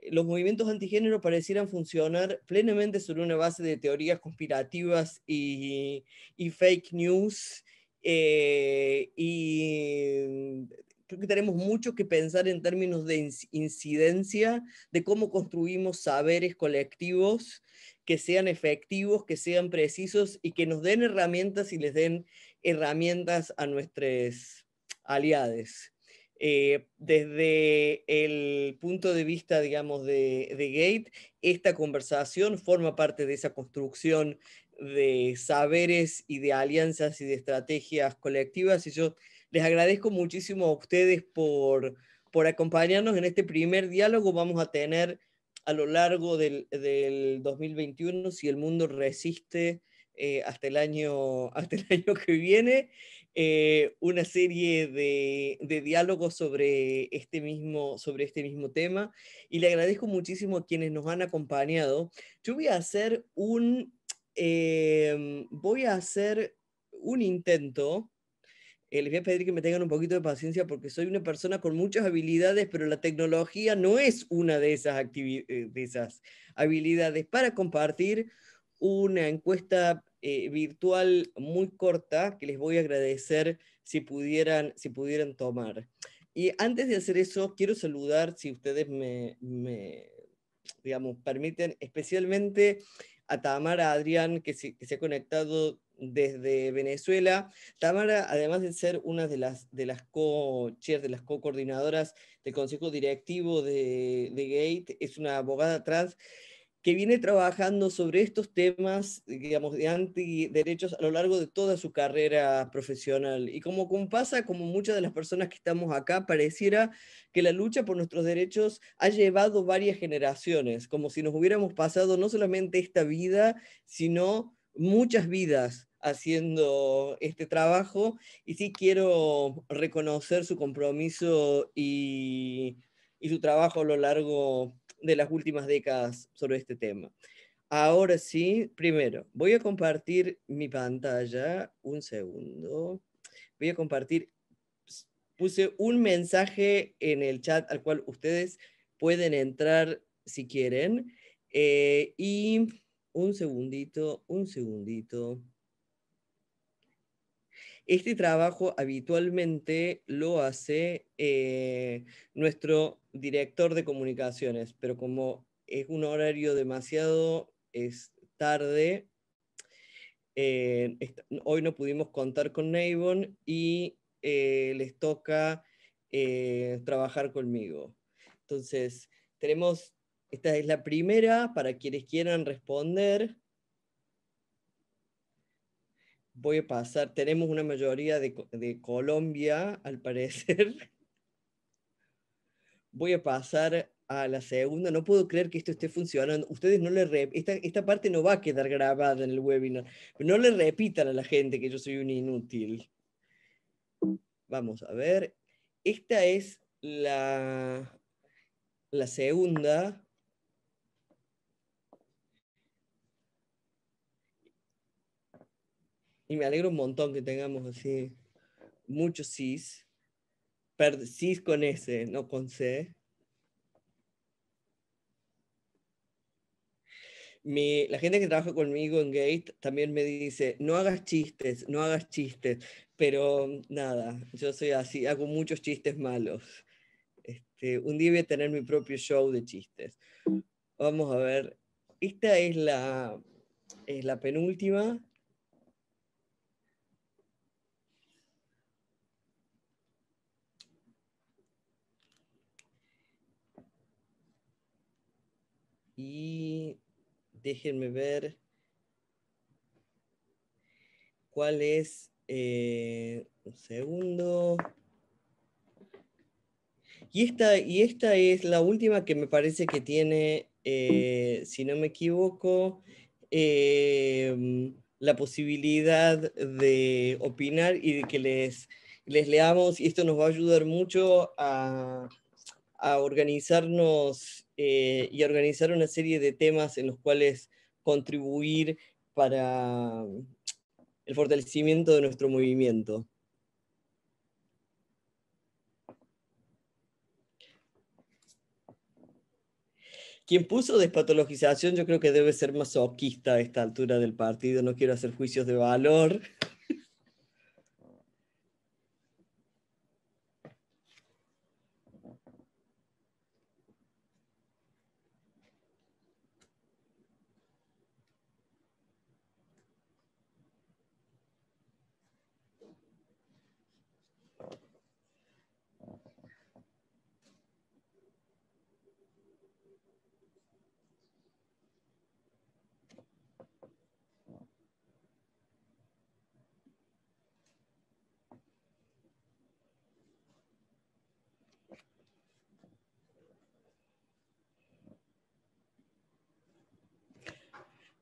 eh, los movimientos antigénero parecieran funcionar plenamente sobre una base de teorías conspirativas y, fake news eh, y creo que tenemos mucho que pensar en términos de incidencia, de cómo construimos saberes colectivos que sean efectivos, que sean precisos y que nos den herramientas y les den herramientas a nuestros aliados. Eh, desde el punto de vista, digamos, de, de Gate, esta conversación forma parte de esa construcción de saberes y de alianzas y de estrategias colectivas y yo les agradezco muchísimo a ustedes por, por acompañarnos en este primer diálogo. Vamos a tener a lo largo del, 2021, si el mundo resiste eh, hasta, el año, hasta el año que viene, eh, una serie de, diálogos sobre este, mismo, sobre este mismo tema. Y le agradezco muchísimo a quienes nos han acompañado. Yo un, em, voy a hacer un intento eh, les voy a pedir que me tengan un poquito de paciencia porque soy una persona con muchas habilidades, pero la tecnología no es una de esas, eh, de esas habilidades. Para compartir una encuesta eh, virtual muy corta que les voy a agradecer si pudieran, si pudieran tomar. Y antes de hacer eso, quiero saludar, si ustedes me, digamos, permiten, especialmente a Tamara Adrián, que se, que se ha conectado desde Venezuela. Tamara, además de ser una de las, de las co-chairs, de las co-coordinadoras del Consejo Directivo de, de, GATE, es una abogada trans que viene trabajando sobre estos temas, digamos, de antiderechos a lo largo de toda su carrera profesional. Y como compasa, como muchas de las personas que estamos acá, pareciera que la lucha por nuestros derechos ha llevado varias generaciones, como si nos hubiéramos pasado no solamente esta vida, sino muchas vidas haciendo este trabajo y sí quiero reconocer su compromiso y, su trabajo a lo largo de las últimas décadas sobre este tema. Ahora sí, primero, voy a compartir mi pantalla, un segundo, voy a compartir, puse un mensaje en el chat al cual ustedes pueden entrar si quieren. Eh, y un segundito, un segundito. Este trabajo habitualmente lo hace eh, nuestro director de comunicaciones, pero como es un horario demasiado tarde, eh, hoy no pudimos contar con Neibon, y eh, les toca trabajar conmigo. Entonces, tenemos, esta es la primera para quienes quieran responder voy a pasar, tenemos una mayoría de, Colombia, al parecer. voy a pasar a la segunda. No puedo creer que esto esté funcionando. Ustedes no le esta, parte no va a quedar grabada en el webinar. No le repitan a la gente que yo soy un inútil. Vamos a ver. Esta es la, la segunda. Y me alegro un montón que tengamos así muchos cis, cis con S, no con C. la gente que trabaja conmigo en Gate también me dice, no hagas chistes, no hagas chistes, pero mm, nada, yo soy así, hago muchos chistes malos. Este, un día voy a tener mi propio show de chistes. Vamos a ver, esta es la, es la penúltima Y déjenme ver cuál es, eh, un segundo. Y esta, y esta es la última que me parece que tiene, eh, si no me equivoco, eh, la posibilidad de opinar y de que les, les leamos, y esto nos va a ayudar mucho a, a organizarnos eh, y organizar una serie de temas en los cuales contribuir para mm, el fortalecimiento de nuestro movimiento. Quien puso despatologización yo creo que debe ser masoquista a esta altura del partido, no quiero hacer juicios de valor.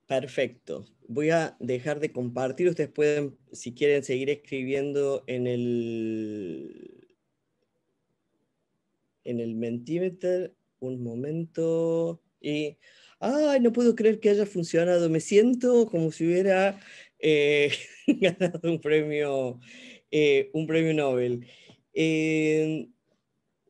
Perfecto. Voy a dejar de compartir. Ustedes pueden, si quieren, seguir escribiendo en el, en el Mentimeter. Un momento. Y, ay, no puedo creer que haya funcionado. Me siento como si hubiera eh, ganado un premio, eh, un premio Nobel. Eh,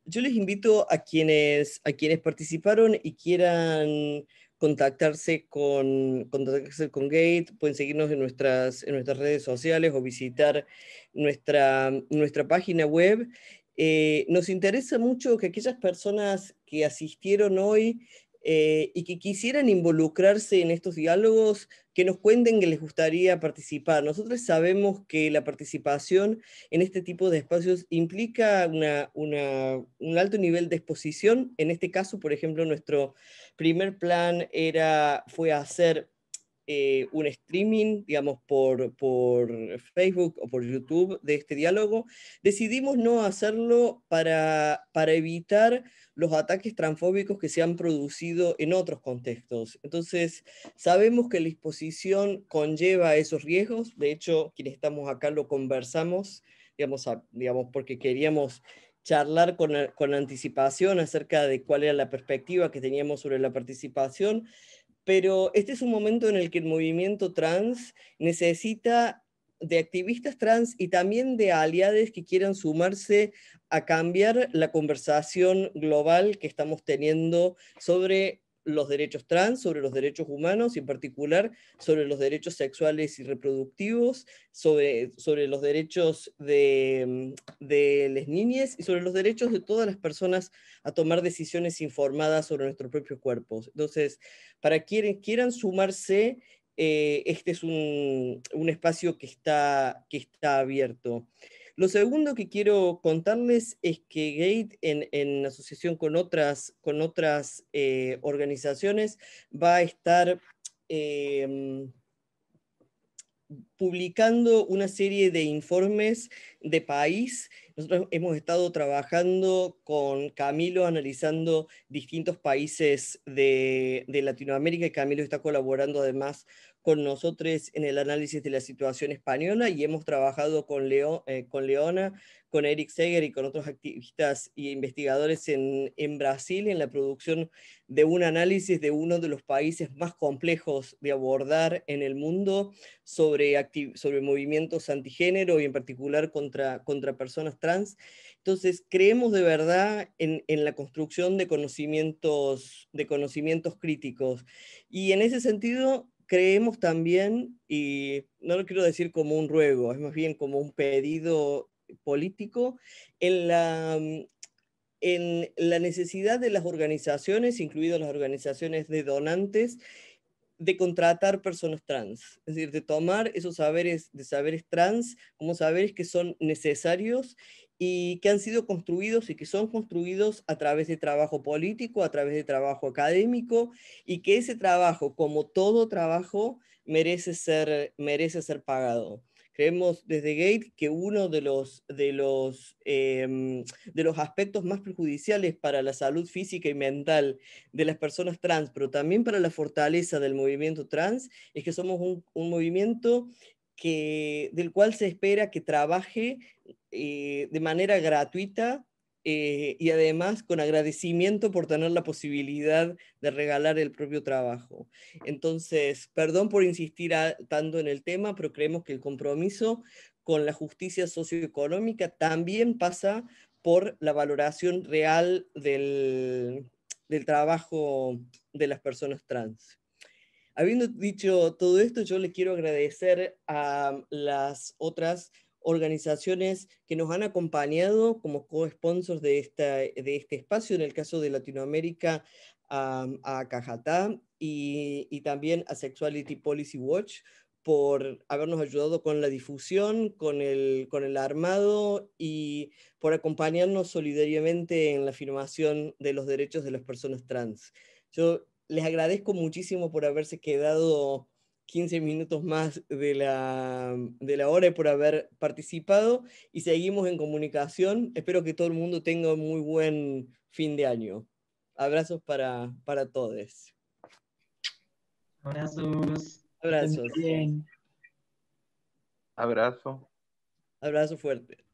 yo les invito a quienes, a quienes participaron y quieran contactarse con, contactarse con Gate, pueden seguirnos en nuestras, nuestras redes sociales o visitar nuestra, nuestra página web. Eh, nos interesa mucho que aquellas personas que asistieron hoy eh, y que quisieran involucrarse en estos diálogos, que nos cuenten que les gustaría participar. Nosotros sabemos que la participación en este tipo de espacios implica un alto nivel de exposición. En este caso, por ejemplo, nuestro primer plan era, fue hacer eh, un streaming, digamos, por, por Facebook o por YouTube de este diálogo, decidimos no hacerlo para, para evitar los ataques transfóbicos que se han producido en otros contextos. Entonces, sabemos que la exposición conlleva esos riesgos, de hecho, quienes estamos acá lo conversamos, digamos, digamos porque queríamos charlar con, con, anticipación acerca de cuál era la perspectiva que teníamos sobre la participación, pero este es un momento en el que el movimiento trans necesita de activistas trans y también de aliados que quieran sumarse a cambiar la conversación global que estamos teniendo sobre los derechos trans, sobre los derechos humanos y en particular sobre los derechos sexuales y reproductivos, sobre, sobre los derechos de, mm, de las niñas y sobre los derechos de todas las personas a tomar decisiones informadas sobre nuestros propios cuerpos. Entonces, para quienes quieran sumarse, eh, este es un, un, espacio que está, que está abierto. Lo segundo que quiero contarles es que Gate, en, asociación con otras, eh, organizaciones, va a estar em, publicando una serie de informes de país. Nosotros hemos estado trabajando con Camilo, analizando distintos países de, de Latinoamérica y Camilo está colaborando además con nosotros en el análisis de la situación española y hemos trabajado con, Leo, eh, con Leona, con Eric Seger y con otros activistas e investigadores en, en, Brasil en la producción de un análisis de uno de los países más complejos de abordar en el mundo sobre, sobre movimientos antigénero y en particular contra, contra personas trans. Entonces, creemos de verdad en, en, la construcción de conocimientos, de conocimientos críticos. Y en ese sentido, creemos también, y no lo quiero decir como un ruego, es más bien como un pedido político, en la, mm, en la necesidad de las organizaciones, incluidas las organizaciones de donantes, de contratar personas trans, es decir, de tomar esos saberes de saberes trans como saberes que son necesarios y que han sido construidos y que son construidos a través de trabajo político, a través de trabajo académico, y que ese trabajo, como todo trabajo, merece ser, merece ser pagado. Creemos desde Gate que uno de los, de, los, em, de los aspectos más perjudiciales para la salud física y mental de las personas trans, pero también para la fortaleza del movimiento trans, es que somos un movimiento que, del cual se espera que trabaje eh, de manera gratuita eh, y además con agradecimiento por tener la posibilidad de regalar el propio trabajo. Entonces, perdón por insistir tanto en el tema, pero creemos que el compromiso con la justicia socioeconómica también pasa por la valoración real del trabajo de las personas trans. Habiendo dicho todo esto, yo les quiero agradecer a las otras organizaciones que nos han acompañado como co-sponsors de, esta, de este espacio, en el caso de Latinoamérica, a, a Cajatá y, y también a Sexuality Policy Watch por habernos ayudado con la difusión, con el, con el armado y por acompañarnos solidariamente en la afirmación de los derechos de las personas trans. Yo les agradezco muchísimo por haberse quedado 15 minutos más de la, hora y por haber participado y seguimos en comunicación. Espero que todo el mundo tenga un muy buen fin de año. Abrazos para, todos. Abrazos. Abrazos. Bien. Abrazo. Abrazo fuerte.